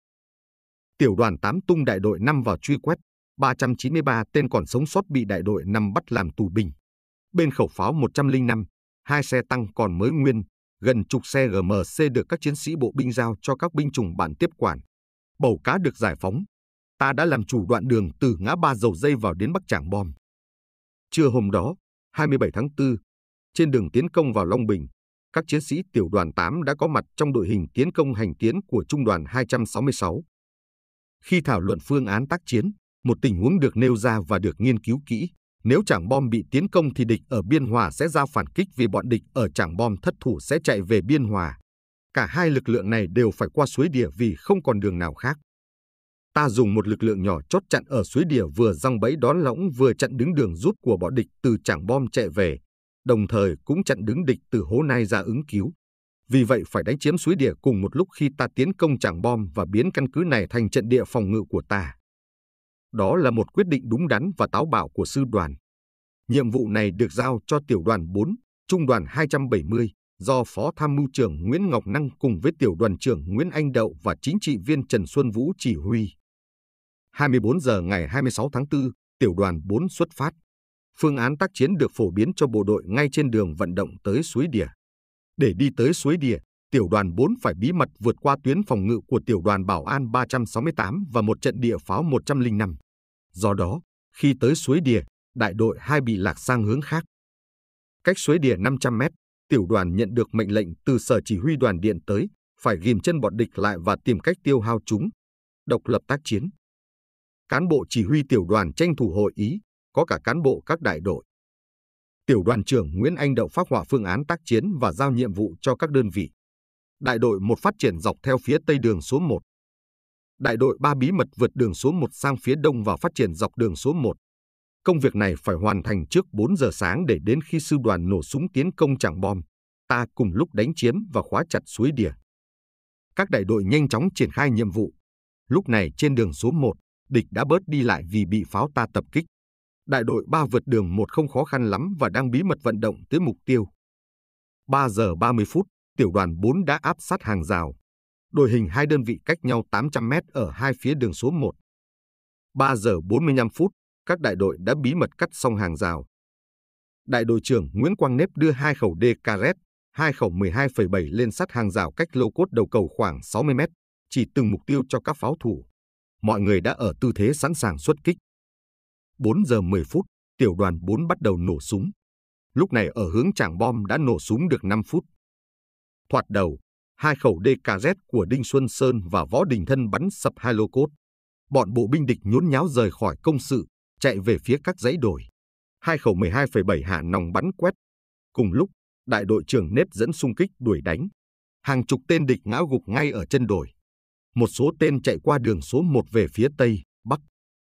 Tiểu đoàn 8 tung đại đội 5 vào truy quét, 393 tên còn sống sót bị đại đội 5 bắt làm tù binh. Bên khẩu pháo 105, hai xe tăng còn mới nguyên, gần chục xe GMC được các chiến sĩ bộ binh giao cho các binh chủng bạn tiếp quản. Bầu cá được giải phóng. Ta đã làm chủ đoạn đường từ ngã ba dầu dây vào đến Bắc Trảng Bom. Trưa hôm đó, 27 tháng 4, trên đường tiến công vào Long Bình, các chiến sĩ tiểu đoàn 8 đã có mặt trong đội hình tiến công hành tiến của Trung đoàn 266. Khi thảo luận phương án tác chiến, một tình huống được nêu ra và được nghiên cứu kỹ. Nếu trảng bom bị tiến công thì địch ở Biên Hòa sẽ ra phản kích vì bọn địch ở trảng bom thất thủ sẽ chạy về Biên Hòa. Cả hai lực lượng này đều phải qua suối địa vì không còn đường nào khác. Ta dùng một lực lượng nhỏ chốt chặn ở suối địa vừa răng bẫy đón lõng vừa chặn đứng đường rút của bọn địch từ trảng bom chạy về, đồng thời cũng chặn đứng địch từ hố nai ra ứng cứu. Vì vậy phải đánh chiếm suối địa cùng một lúc khi ta tiến công trảng bom và biến căn cứ này thành trận địa phòng ngự của ta. Đó là một quyết định đúng đắn và táo bạo của sư đoàn. Nhiệm vụ này được giao cho tiểu đoàn 4, trung đoàn 270 do Phó Tham mưu trưởng Nguyễn Ngọc Năng cùng với tiểu đoàn trưởng Nguyễn Anh Đậu và chính trị viên Trần Xuân Vũ chỉ huy. 24 giờ ngày 26 tháng 4, tiểu đoàn 4 xuất phát phương án tác chiến được phổ biến cho bộ đội ngay trên đường vận động tới suối Đìa. Để đi tới suối Đìa, tiểu đoàn 4 phải bí mật vượt qua tuyến phòng ngự của tiểu đoàn Bảo An 368 và một trận địa pháo 105. Do đó, khi tới suối Đìa, đại đội 2 bị lạc sang hướng khác. Cách suối Đìa 500 mét, tiểu đoàn nhận được mệnh lệnh từ sở chỉ huy đoàn điện tới, phải ghim chân bọn địch lại và tìm cách tiêu hao chúng, độc lập tác chiến. Cán bộ chỉ huy tiểu đoàn tranh thủ hội ý, có cả cán bộ các đại đội. Tiểu đoàn trưởng Nguyễn Anh Đậu phát họa phương án tác chiến và giao nhiệm vụ cho các đơn vị. Đại đội 1 phát triển dọc theo phía tây đường số 1. Đại đội 3 bí mật vượt đường số 1 sang phía đông và phát triển dọc đường số 1. Công việc này phải hoàn thành trước 4 giờ sáng để đến khi sư đoàn nổ súng tiến công chẳng bom, ta cùng lúc đánh chiếm và khóa chặt suối đìa. Các đại đội nhanh chóng triển khai nhiệm vụ. Lúc này trên đường số 1, địch đã bớt đi lại vì bị pháo ta tập kích đại đội 3 vượt đường 1 không khó khăn lắm và đang bí mật vận động tới mục tiêu. 3 giờ 30 phút, tiểu đoàn 4 đã áp sát hàng rào. Đội hình hai đơn vị cách nhau 800 mét ở hai phía đường số 1. 3 giờ 45 phút, các đại đội đã bí mật cắt xong hàng rào. Đại đội trưởng Nguyễn Quang Nếp đưa hai khẩu DKZ, hai khẩu 12,7 lên sát hàng rào cách lô cốt đầu cầu khoảng 60 mét, chỉ từng mục tiêu cho các pháo thủ. Mọi người đã ở tư thế sẵn sàng xuất kích. 4 giờ 10 phút, tiểu đoàn 4 bắt đầu nổ súng. Lúc này ở hướng trảng bom đã nổ súng được 5 phút. Thoạt đầu, hai khẩu DKZ của Đinh Xuân Sơn và Võ Đình Thân bắn sập hai lô cốt. Bọn bộ binh địch nhốn nháo rời khỏi công sự, chạy về phía các dãy đồi. Hai khẩu 12,7 hạ nòng bắn quét. Cùng lúc, đại đội trưởng nếp dẫn xung kích đuổi đánh. Hàng chục tên địch ngã gục ngay ở chân đồi. Một số tên chạy qua đường số 1 về phía tây, bắc.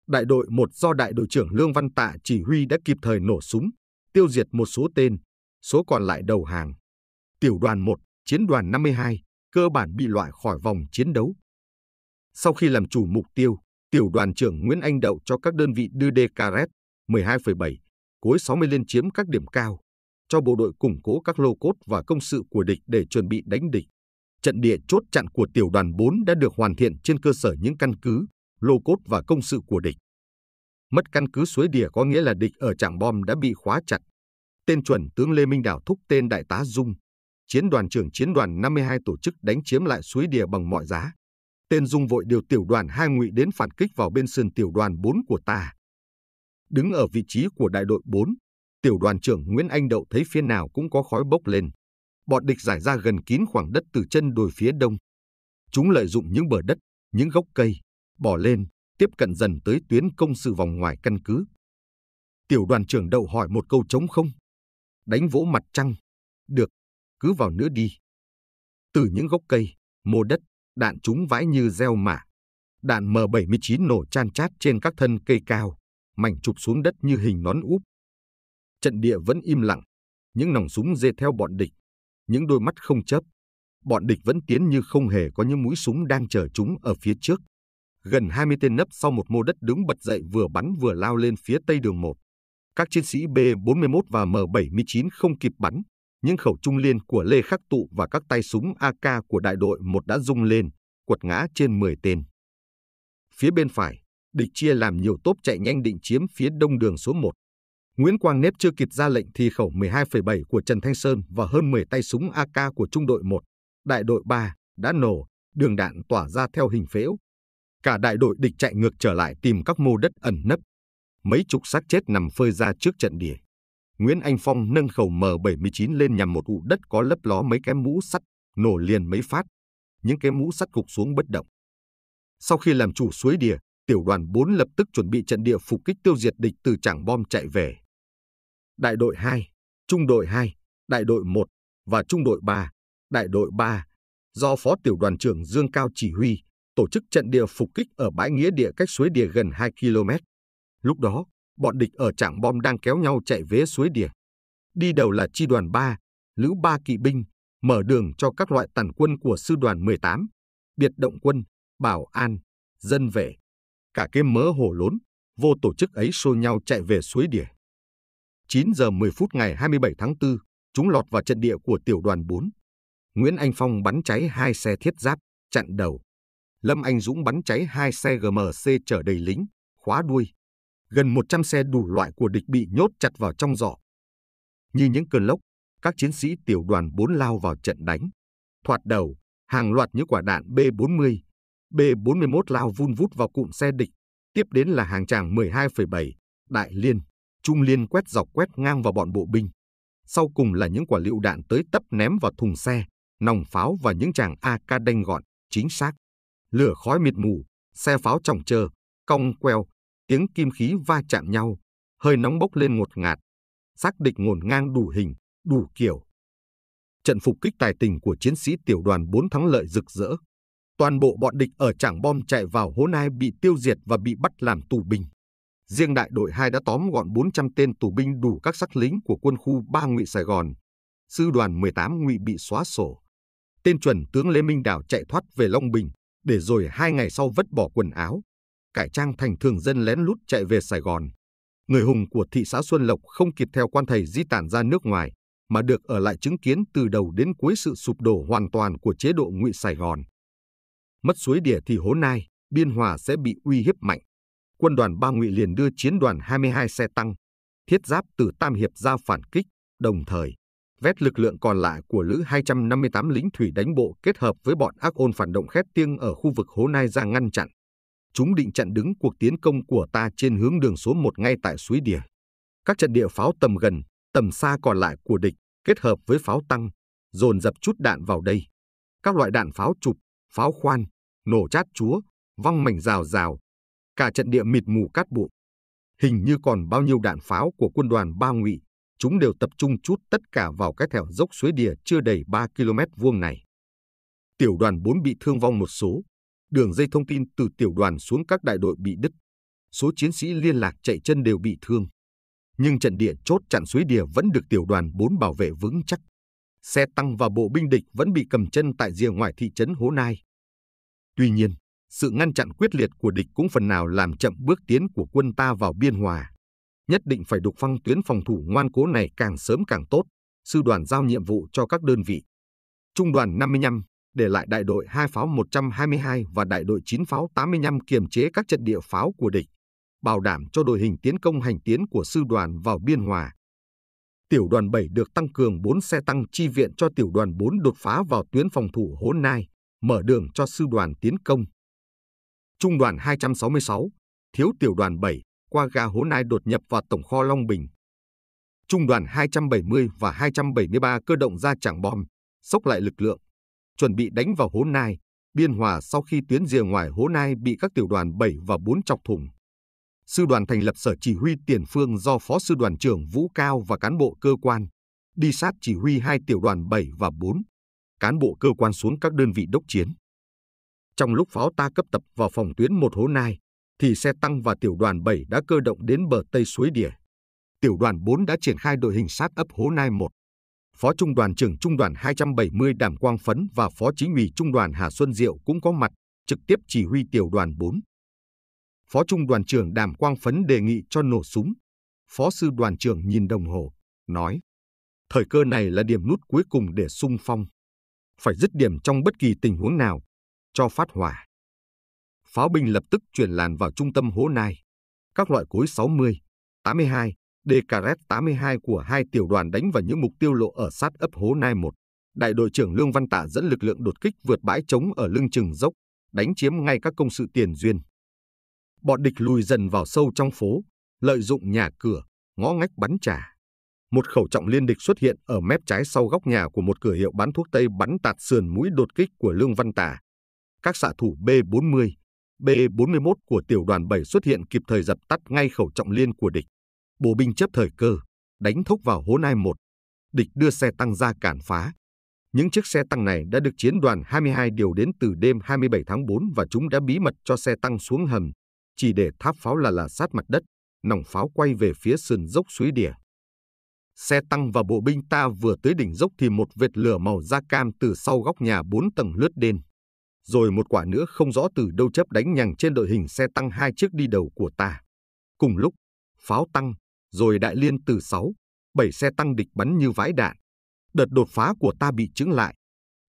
Đại đội 1 do Đại đội trưởng Lương Văn Tạ chỉ huy đã kịp thời nổ súng, tiêu diệt một số tên, số còn lại đầu hàng. Tiểu đoàn 1, chiến đoàn 52, cơ bản bị loại khỏi vòng chiến đấu. Sau khi làm chủ mục tiêu, tiểu đoàn trưởng Nguyễn Anh Đậu cho các đơn vị đưa DKRS 12,7, cối 60 lên chiếm các điểm cao, cho bộ đội củng cố các lô cốt và công sự của địch để chuẩn bị đánh địch. Trận địa chốt chặn của tiểu đoàn 4 đã được hoàn thiện trên cơ sở những căn cứ, lô cốt và công sự của địch. Mất căn cứ suối đìa có nghĩa là địch ở trạm bom đã bị khóa chặt. Tên chuẩn tướng Lê Minh Đảo thúc tên Đại tá Dung, chiến đoàn trưởng chiến đoàn 52 tổ chức đánh chiếm lại suối đìa bằng mọi giá. Tên Dung vội điều tiểu đoàn hai ngụy đến phản kích vào bên sườn tiểu đoàn 4 của ta. Đứng ở vị trí của đại đội 4, tiểu đoàn trưởng Nguyễn Anh Đậu thấy phía nào cũng có khói bốc lên. Bọn địch giải ra gần kín khoảng đất từ chân đồi phía đông. Chúng lợi dụng những bờ đất, những gốc cây, bỏ lên, tiếp cận dần tới tuyến công sự vòng ngoài căn cứ. Tiểu đoàn trưởng đậu hỏi một câu trống không? Đánh vỗ mặt trăng. Được, cứ vào nữa đi. Từ những gốc cây, mô đất, đạn chúng vãi như gieo mả. Đạn M79 nổ chan chát trên các thân cây cao, mảnh trục xuống đất như hình nón úp. Trận địa vẫn im lặng, những nòng súng dê theo bọn địch, những đôi mắt không chớp. Bọn địch vẫn tiến như không hề có những mũi súng đang chờ chúng ở phía trước gần 20 tên nấp sau một mô đất đứng bật dậy vừa bắn vừa lao lên phía tây đường 1. Các chiến sĩ B-41 và M-79 không kịp bắn, nhưng khẩu trung liên của Lê Khắc Tụ và các tay súng AK của đại đội 1 đã rung lên, quật ngã trên 10 tên. Phía bên phải, địch chia làm nhiều tốp chạy nhanh định chiếm phía đông đường số 1. Nguyễn Quang Nếp chưa kịp ra lệnh thì khẩu 12,7 của Trần Thanh Sơn và hơn 10 tay súng AK của trung đội 1, đại đội 3 đã nổ, đường đạn tỏa ra theo hình phễu, Cả đại đội địch chạy ngược trở lại tìm các mô đất ẩn nấp. Mấy chục xác chết nằm phơi ra trước trận địa. Nguyễn Anh Phong nâng khẩu M79 lên nhằm một ụ đất có lấp ló mấy cái mũ sắt, nổ liền mấy phát. Những cái mũ sắt gục xuống bất động. Sau khi làm chủ suối địa, tiểu đoàn 4 lập tức chuẩn bị trận địa phục kích tiêu diệt địch từ trảng bom chạy về. Đại đội 2, trung đội 2, đại đội 1 và trung đội 3, đại đội 3 do phó tiểu đoàn trưởng Dương Cao chỉ huy tổ chức trận địa phục kích ở bãi nghĩa địa cách suối Đìa gần 2 km. Lúc đó, bọn địch ở trạng bom đang kéo nhau chạy về suối Đìa. Đi đầu là chi đoàn 3, lữ 3 kỵ binh, mở đường cho các loại tàn quân của sư đoàn 18, biệt động quân, bảo an, dân vệ. Cả cái mớ hồ lốn, vô tổ chức ấy xô nhau chạy về suối Đìa. 9 giờ 10 phút ngày 27 tháng 4, chúng lọt vào trận địa của tiểu đoàn 4. Nguyễn Anh Phong bắn cháy hai xe thiết giáp, chặn đầu. Lâm Anh Dũng bắn cháy hai xe GMC chở đầy lính, khóa đuôi. Gần 100 xe đủ loại của địch bị nhốt chặt vào trong giỏ. Như những cơn lốc, các chiến sĩ tiểu đoàn 4 lao vào trận đánh. Thoạt đầu, hàng loạt những quả đạn B-40, B-41 lao vun vút vào cụm xe địch. Tiếp đến là hàng tràng 12,7, Đại Liên, Trung Liên quét dọc quét ngang vào bọn bộ binh. Sau cùng là những quả lựu đạn tới tấp ném vào thùng xe, nòng pháo và những chàng AK đanh gọn, chính xác lửa khói mịt mù, xe pháo trọng trơ, cong queo, tiếng kim khí va chạm nhau, hơi nóng bốc lên ngột ngạt, xác địch ngổn ngang đủ hình, đủ kiểu. Trận phục kích tài tình của chiến sĩ tiểu đoàn 4 thắng lợi rực rỡ. Toàn bộ bọn địch ở trảng bom chạy vào hố nai bị tiêu diệt và bị bắt làm tù binh. Riêng đại đội 2 đã tóm gọn 400 tên tù binh đủ các sắc lính của quân khu 3 ngụy Sài Gòn. Sư đoàn 18 ngụy bị xóa sổ. Tên chuẩn tướng Lê Minh Đảo chạy thoát về Long Bình, để rồi hai ngày sau vứt bỏ quần áo, cải trang thành thường dân lén lút chạy về Sài Gòn. Người hùng của thị xã Xuân Lộc không kịp theo quan thầy di tản ra nước ngoài, mà được ở lại chứng kiến từ đầu đến cuối sự sụp đổ hoàn toàn của chế độ ngụy Sài Gòn. Mất suối đỉa thì hố nai, biên hòa sẽ bị uy hiếp mạnh. Quân đoàn ba ngụy liền đưa chiến đoàn 22 xe tăng, thiết giáp từ Tam Hiệp ra phản kích, đồng thời vét lực lượng còn lại của Lữ 258 lính thủy đánh bộ kết hợp với bọn ác ôn phản động khét tiếng ở khu vực Hố Nai ra ngăn chặn. Chúng định chặn đứng cuộc tiến công của ta trên hướng đường số 1 ngay tại suối Đìa. Các trận địa pháo tầm gần, tầm xa còn lại của địch kết hợp với pháo tăng, dồn dập chút đạn vào đây. Các loại đạn pháo chụp, pháo khoan, nổ chát chúa, văng mảnh rào rào. Cả trận địa mịt mù cát bụi. Hình như còn bao nhiêu đạn pháo của quân đoàn ba ngụy chúng đều tập trung chút tất cả vào cái thẻo dốc suối đìa chưa đầy 3 km vuông này. Tiểu đoàn 4 bị thương vong một số, đường dây thông tin từ tiểu đoàn xuống các đại đội bị đứt, số chiến sĩ liên lạc chạy chân đều bị thương. Nhưng trận địa chốt chặn suối đìa vẫn được tiểu đoàn 4 bảo vệ vững chắc. Xe tăng và bộ binh địch vẫn bị cầm chân tại rìa ngoài thị trấn Hố Nai. Tuy nhiên, sự ngăn chặn quyết liệt của địch cũng phần nào làm chậm bước tiến của quân ta vào Biên Hòa nhất định phải đục phăng tuyến phòng thủ ngoan cố này càng sớm càng tốt, sư đoàn giao nhiệm vụ cho các đơn vị. Trung đoàn 55 để lại đại đội 2 pháo 122 và đại đội 9 pháo 85 kiềm chế các trận địa pháo của địch, bảo đảm cho đội hình tiến công hành tiến của sư đoàn vào biên hòa. Tiểu đoàn 7 được tăng cường 4 xe tăng chi viện cho tiểu đoàn 4 đột phá vào tuyến phòng thủ Hố Nai, mở đường cho sư đoàn tiến công. Trung đoàn 266, thiếu tiểu đoàn 7, qua ga hố nai đột nhập vào tổng kho Long Bình. Trung đoàn 270 và 273 cơ động ra chẳng bom, sốc lại lực lượng, chuẩn bị đánh vào hố nai, biên hòa sau khi tuyến rìa ngoài hố nai bị các tiểu đoàn 7 và 4 chọc thủng. Sư đoàn thành lập sở chỉ huy tiền phương do Phó Sư đoàn trưởng Vũ Cao và cán bộ cơ quan, đi sát chỉ huy hai tiểu đoàn 7 và 4, cán bộ cơ quan xuống các đơn vị đốc chiến. Trong lúc pháo ta cấp tập vào phòng tuyến một hố nai, thì xe tăng và tiểu đoàn 7 đã cơ động đến bờ tây suối Đìa. Tiểu đoàn 4 đã triển khai đội hình sát ấp Hố Nai 1. Phó Trung đoàn trưởng Trung đoàn 270 Đàm Quang Phấn và Phó Chính ủy Trung đoàn Hà Xuân Diệu cũng có mặt, trực tiếp chỉ huy tiểu đoàn 4. Phó Trung đoàn trưởng Đàm Quang Phấn đề nghị cho nổ súng. Phó Sư đoàn trưởng nhìn đồng hồ, nói, thời cơ này là điểm nút cuối cùng để sung phong. Phải dứt điểm trong bất kỳ tình huống nào, cho phát hỏa pháo binh lập tức chuyển làn vào trung tâm hố Nai. Các loại cối 60, 82, DKRS 82 của hai tiểu đoàn đánh vào những mục tiêu lộ ở sát ấp hố Nai 1. Đại đội trưởng Lương Văn Tạ dẫn lực lượng đột kích vượt bãi trống ở lưng chừng dốc, đánh chiếm ngay các công sự tiền duyên. Bọn địch lùi dần vào sâu trong phố, lợi dụng nhà cửa, ngõ ngách bắn trả một khẩu trọng liên địch xuất hiện ở mép trái sau góc nhà của một cửa hiệu bán thuốc tây bắn tạt sườn mũi đột kích của Lương Văn Tả. Các xạ thủ B-40, B-41 của tiểu đoàn 7 xuất hiện kịp thời dập tắt ngay khẩu trọng liên của địch. Bộ binh chấp thời cơ, đánh thốc vào hố nai 1. Địch đưa xe tăng ra cản phá. Những chiếc xe tăng này đã được chiến đoàn 22 điều đến từ đêm 27 tháng 4 và chúng đã bí mật cho xe tăng xuống hầm, chỉ để tháp pháo là là sát mặt đất, nòng pháo quay về phía sườn dốc suối đỉa. Xe tăng và bộ binh ta vừa tới đỉnh dốc thì một vệt lửa màu da cam từ sau góc nhà bốn tầng lướt đến rồi một quả nữa không rõ từ đâu chấp đánh nhằng trên đội hình xe tăng hai chiếc đi đầu của ta. Cùng lúc, pháo tăng, rồi đại liên từ 6, 7 xe tăng địch bắn như vãi đạn. Đợt đột phá của ta bị chứng lại.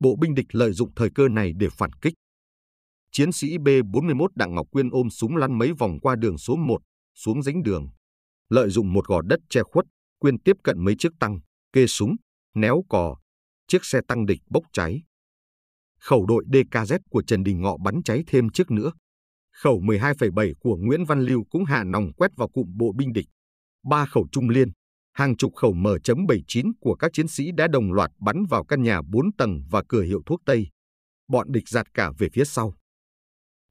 Bộ binh địch lợi dụng thời cơ này để phản kích. Chiến sĩ B-41 Đặng Ngọc Quyên ôm súng lăn mấy vòng qua đường số 1, xuống dính đường. Lợi dụng một gò đất che khuất, Quyên tiếp cận mấy chiếc tăng, kê súng, néo cò. Chiếc xe tăng địch bốc cháy khẩu đội DKZ của Trần Đình Ngọ bắn cháy thêm trước nữa. Khẩu 12,7 của Nguyễn Văn Lưu cũng hạ nòng quét vào cụm bộ binh địch. Ba khẩu trung liên, hàng chục khẩu M.79 của các chiến sĩ đã đồng loạt bắn vào căn nhà 4 tầng và cửa hiệu thuốc Tây. Bọn địch giạt cả về phía sau.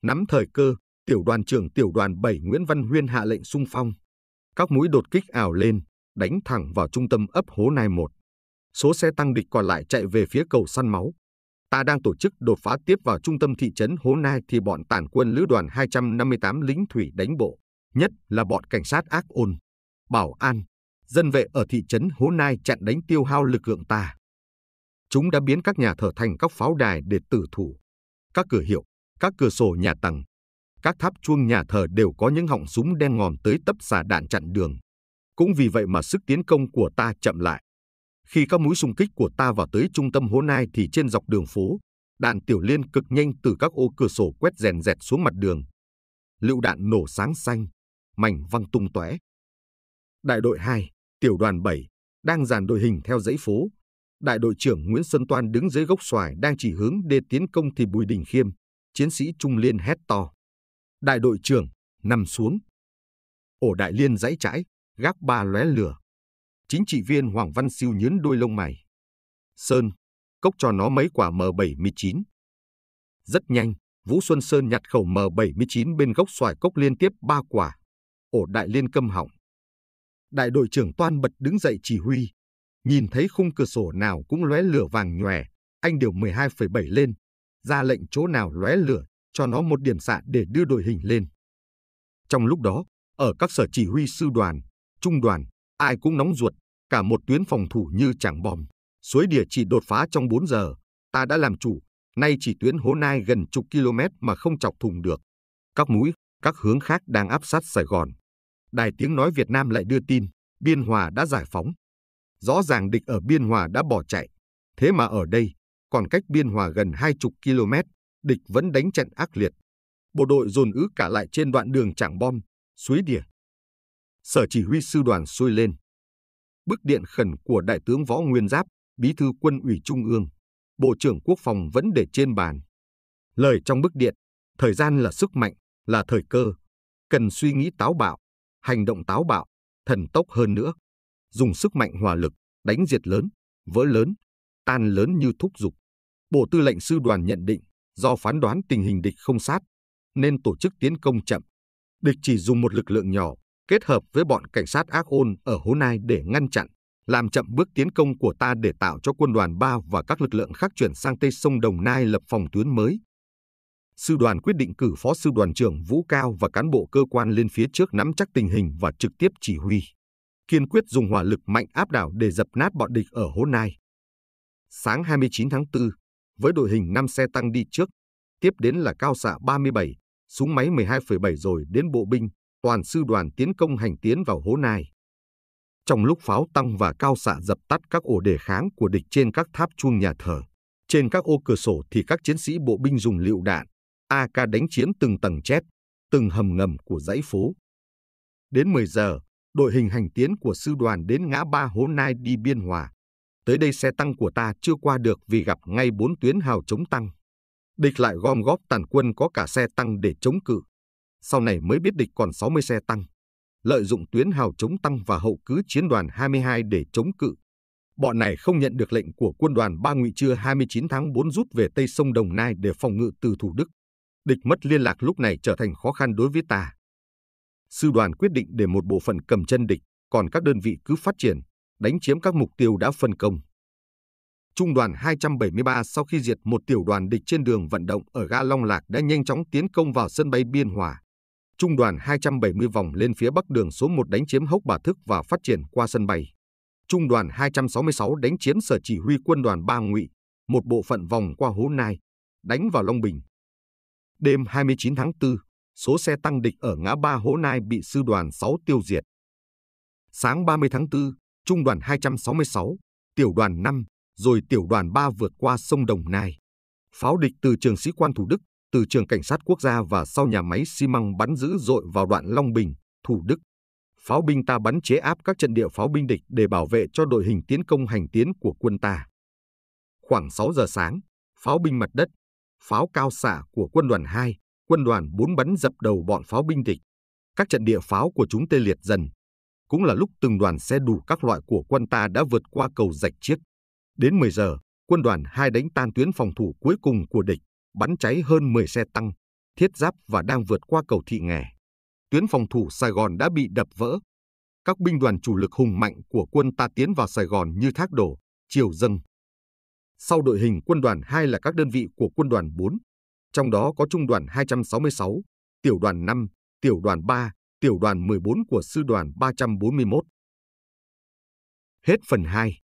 Nắm thời cơ, tiểu đoàn trưởng tiểu đoàn 7 Nguyễn Văn Huyên hạ lệnh sung phong. Các mũi đột kích ảo lên, đánh thẳng vào trung tâm ấp Hố Nai 1. Số xe tăng địch còn lại chạy về phía cầu săn máu ta đang tổ chức đột phá tiếp vào trung tâm thị trấn Hố Nai thì bọn tản quân lữ đoàn 258 lính thủy đánh bộ, nhất là bọn cảnh sát ác ôn, bảo an, dân vệ ở thị trấn Hố Nai chặn đánh tiêu hao lực lượng ta. Chúng đã biến các nhà thờ thành các pháo đài để tử thủ. Các cửa hiệu, các cửa sổ nhà tầng, các tháp chuông nhà thờ đều có những họng súng đen ngòm tới tấp xả đạn chặn đường. Cũng vì vậy mà sức tiến công của ta chậm lại. Khi các mũi xung kích của ta vào tới trung tâm Hố Nai thì trên dọc đường phố, đạn tiểu liên cực nhanh từ các ô cửa sổ quét rèn rẹt xuống mặt đường. Lựu đạn nổ sáng xanh, mảnh văng tung tóe. Đại đội 2, tiểu đoàn 7 đang dàn đội hình theo dãy phố. Đại đội trưởng Nguyễn Xuân Toan đứng dưới gốc xoài đang chỉ hướng để tiến công thì Bùi Đình Khiêm, chiến sĩ Trung Liên hét to. Đại đội trưởng, nằm xuống. Ổ đại liên dãy trái, gác ba lóe lửa. Chính trị viên Hoàng Văn Siêu nhớn đôi lông mày. Sơn, cốc cho nó mấy quả M79. Rất nhanh, Vũ Xuân Sơn nhặt khẩu M79 bên gốc xoài cốc liên tiếp ba quả. Ổ đại liên câm họng. Đại đội trưởng Toan bật đứng dậy chỉ huy. Nhìn thấy khung cửa sổ nào cũng lóe lửa vàng nhòe, anh điều 12,7 lên. Ra lệnh chỗ nào lóe lửa, cho nó một điểm xạ để đưa đội hình lên. Trong lúc đó, ở các sở chỉ huy sư đoàn, trung đoàn, ai cũng nóng ruột cả một tuyến phòng thủ như chẳng bom. Suối địa chỉ đột phá trong 4 giờ, ta đã làm chủ, nay chỉ tuyến hố nai gần chục km mà không chọc thùng được. Các mũi, các hướng khác đang áp sát Sài Gòn. Đài tiếng nói Việt Nam lại đưa tin, Biên Hòa đã giải phóng. Rõ ràng địch ở Biên Hòa đã bỏ chạy. Thế mà ở đây, còn cách Biên Hòa gần hai chục km, địch vẫn đánh trận ác liệt. Bộ đội dồn ứ cả lại trên đoạn đường Trảng Bom, Suối địa. Sở chỉ huy sư đoàn xuôi lên, bức điện khẩn của Đại tướng Võ Nguyên Giáp, Bí thư Quân ủy Trung ương, Bộ trưởng Quốc phòng vẫn để trên bàn. Lời trong bức điện, thời gian là sức mạnh, là thời cơ, cần suy nghĩ táo bạo, hành động táo bạo, thần tốc hơn nữa, dùng sức mạnh hòa lực, đánh diệt lớn, vỡ lớn, tan lớn như thúc dục. Bộ tư lệnh sư đoàn nhận định, do phán đoán tình hình địch không sát, nên tổ chức tiến công chậm. Địch chỉ dùng một lực lượng nhỏ, kết hợp với bọn cảnh sát ác ôn ở Hố Nai để ngăn chặn, làm chậm bước tiến công của ta để tạo cho quân đoàn 3 và các lực lượng khác chuyển sang Tây Sông Đồng Nai lập phòng tuyến mới. Sư đoàn quyết định cử phó sư đoàn trưởng Vũ Cao và cán bộ cơ quan lên phía trước nắm chắc tình hình và trực tiếp chỉ huy. Kiên quyết dùng hỏa lực mạnh áp đảo để dập nát bọn địch ở Hố Nai. Sáng 29 tháng 4, với đội hình 5 xe tăng đi trước, tiếp đến là cao xạ 37, súng máy 12,7 rồi đến bộ binh, toàn sư đoàn tiến công hành tiến vào hố nai. Trong lúc pháo tăng và cao xạ dập tắt các ổ đề kháng của địch trên các tháp chuông nhà thờ, trên các ô cửa sổ thì các chiến sĩ bộ binh dùng lựu đạn, AK đánh chiếm từng tầng chép, từng hầm ngầm của dãy phố. Đến 10 giờ, đội hình hành tiến của sư đoàn đến ngã ba hố nai đi biên hòa. Tới đây xe tăng của ta chưa qua được vì gặp ngay bốn tuyến hào chống tăng. Địch lại gom góp tàn quân có cả xe tăng để chống cự sau này mới biết địch còn 60 xe tăng, lợi dụng tuyến hào chống tăng và hậu cứ chiến đoàn 22 để chống cự. Bọn này không nhận được lệnh của quân đoàn ba ngụy trưa 29 tháng 4 rút về Tây sông Đồng Nai để phòng ngự từ Thủ Đức. Địch mất liên lạc lúc này trở thành khó khăn đối với ta. Sư đoàn quyết định để một bộ phận cầm chân địch, còn các đơn vị cứ phát triển, đánh chiếm các mục tiêu đã phân công. Trung đoàn 273 sau khi diệt một tiểu đoàn địch trên đường vận động ở ga Long Lạc đã nhanh chóng tiến công vào sân bay Biên Hòa trung đoàn 270 vòng lên phía bắc đường số 1 đánh chiếm Hốc Bà Thức và phát triển qua sân bay. Trung đoàn 266 đánh chiếm sở chỉ huy quân đoàn Ba Ngụy, một bộ phận vòng qua Hố Nai, đánh vào Long Bình. Đêm 29 tháng 4, số xe tăng địch ở ngã ba Hố Nai bị sư đoàn 6 tiêu diệt. Sáng 30 tháng 4, trung đoàn 266, tiểu đoàn 5, rồi tiểu đoàn 3 vượt qua sông Đồng Nai. Pháo địch từ trường sĩ quan Thủ Đức từ trường cảnh sát quốc gia và sau nhà máy xi măng bắn dữ dội vào đoạn Long Bình, Thủ Đức. Pháo binh ta bắn chế áp các trận địa pháo binh địch để bảo vệ cho đội hình tiến công hành tiến của quân ta. Khoảng 6 giờ sáng, pháo binh mặt đất, pháo cao xạ của quân đoàn 2, quân đoàn 4 bắn dập đầu bọn pháo binh địch. Các trận địa pháo của chúng tê liệt dần. Cũng là lúc từng đoàn xe đủ các loại của quân ta đã vượt qua cầu rạch chiếc. Đến 10 giờ, quân đoàn 2 đánh tan tuyến phòng thủ cuối cùng của địch bắn cháy hơn 10 xe tăng, thiết giáp và đang vượt qua cầu thị nghè. Tuyến phòng thủ Sài Gòn đã bị đập vỡ. Các binh đoàn chủ lực hùng mạnh của quân ta tiến vào Sài Gòn như thác đổ, chiều dâng. Sau đội hình quân đoàn 2 là các đơn vị của quân đoàn 4, trong đó có trung đoàn 266, tiểu đoàn 5, tiểu đoàn 3, tiểu đoàn 14 của sư đoàn 341. Hết phần 2.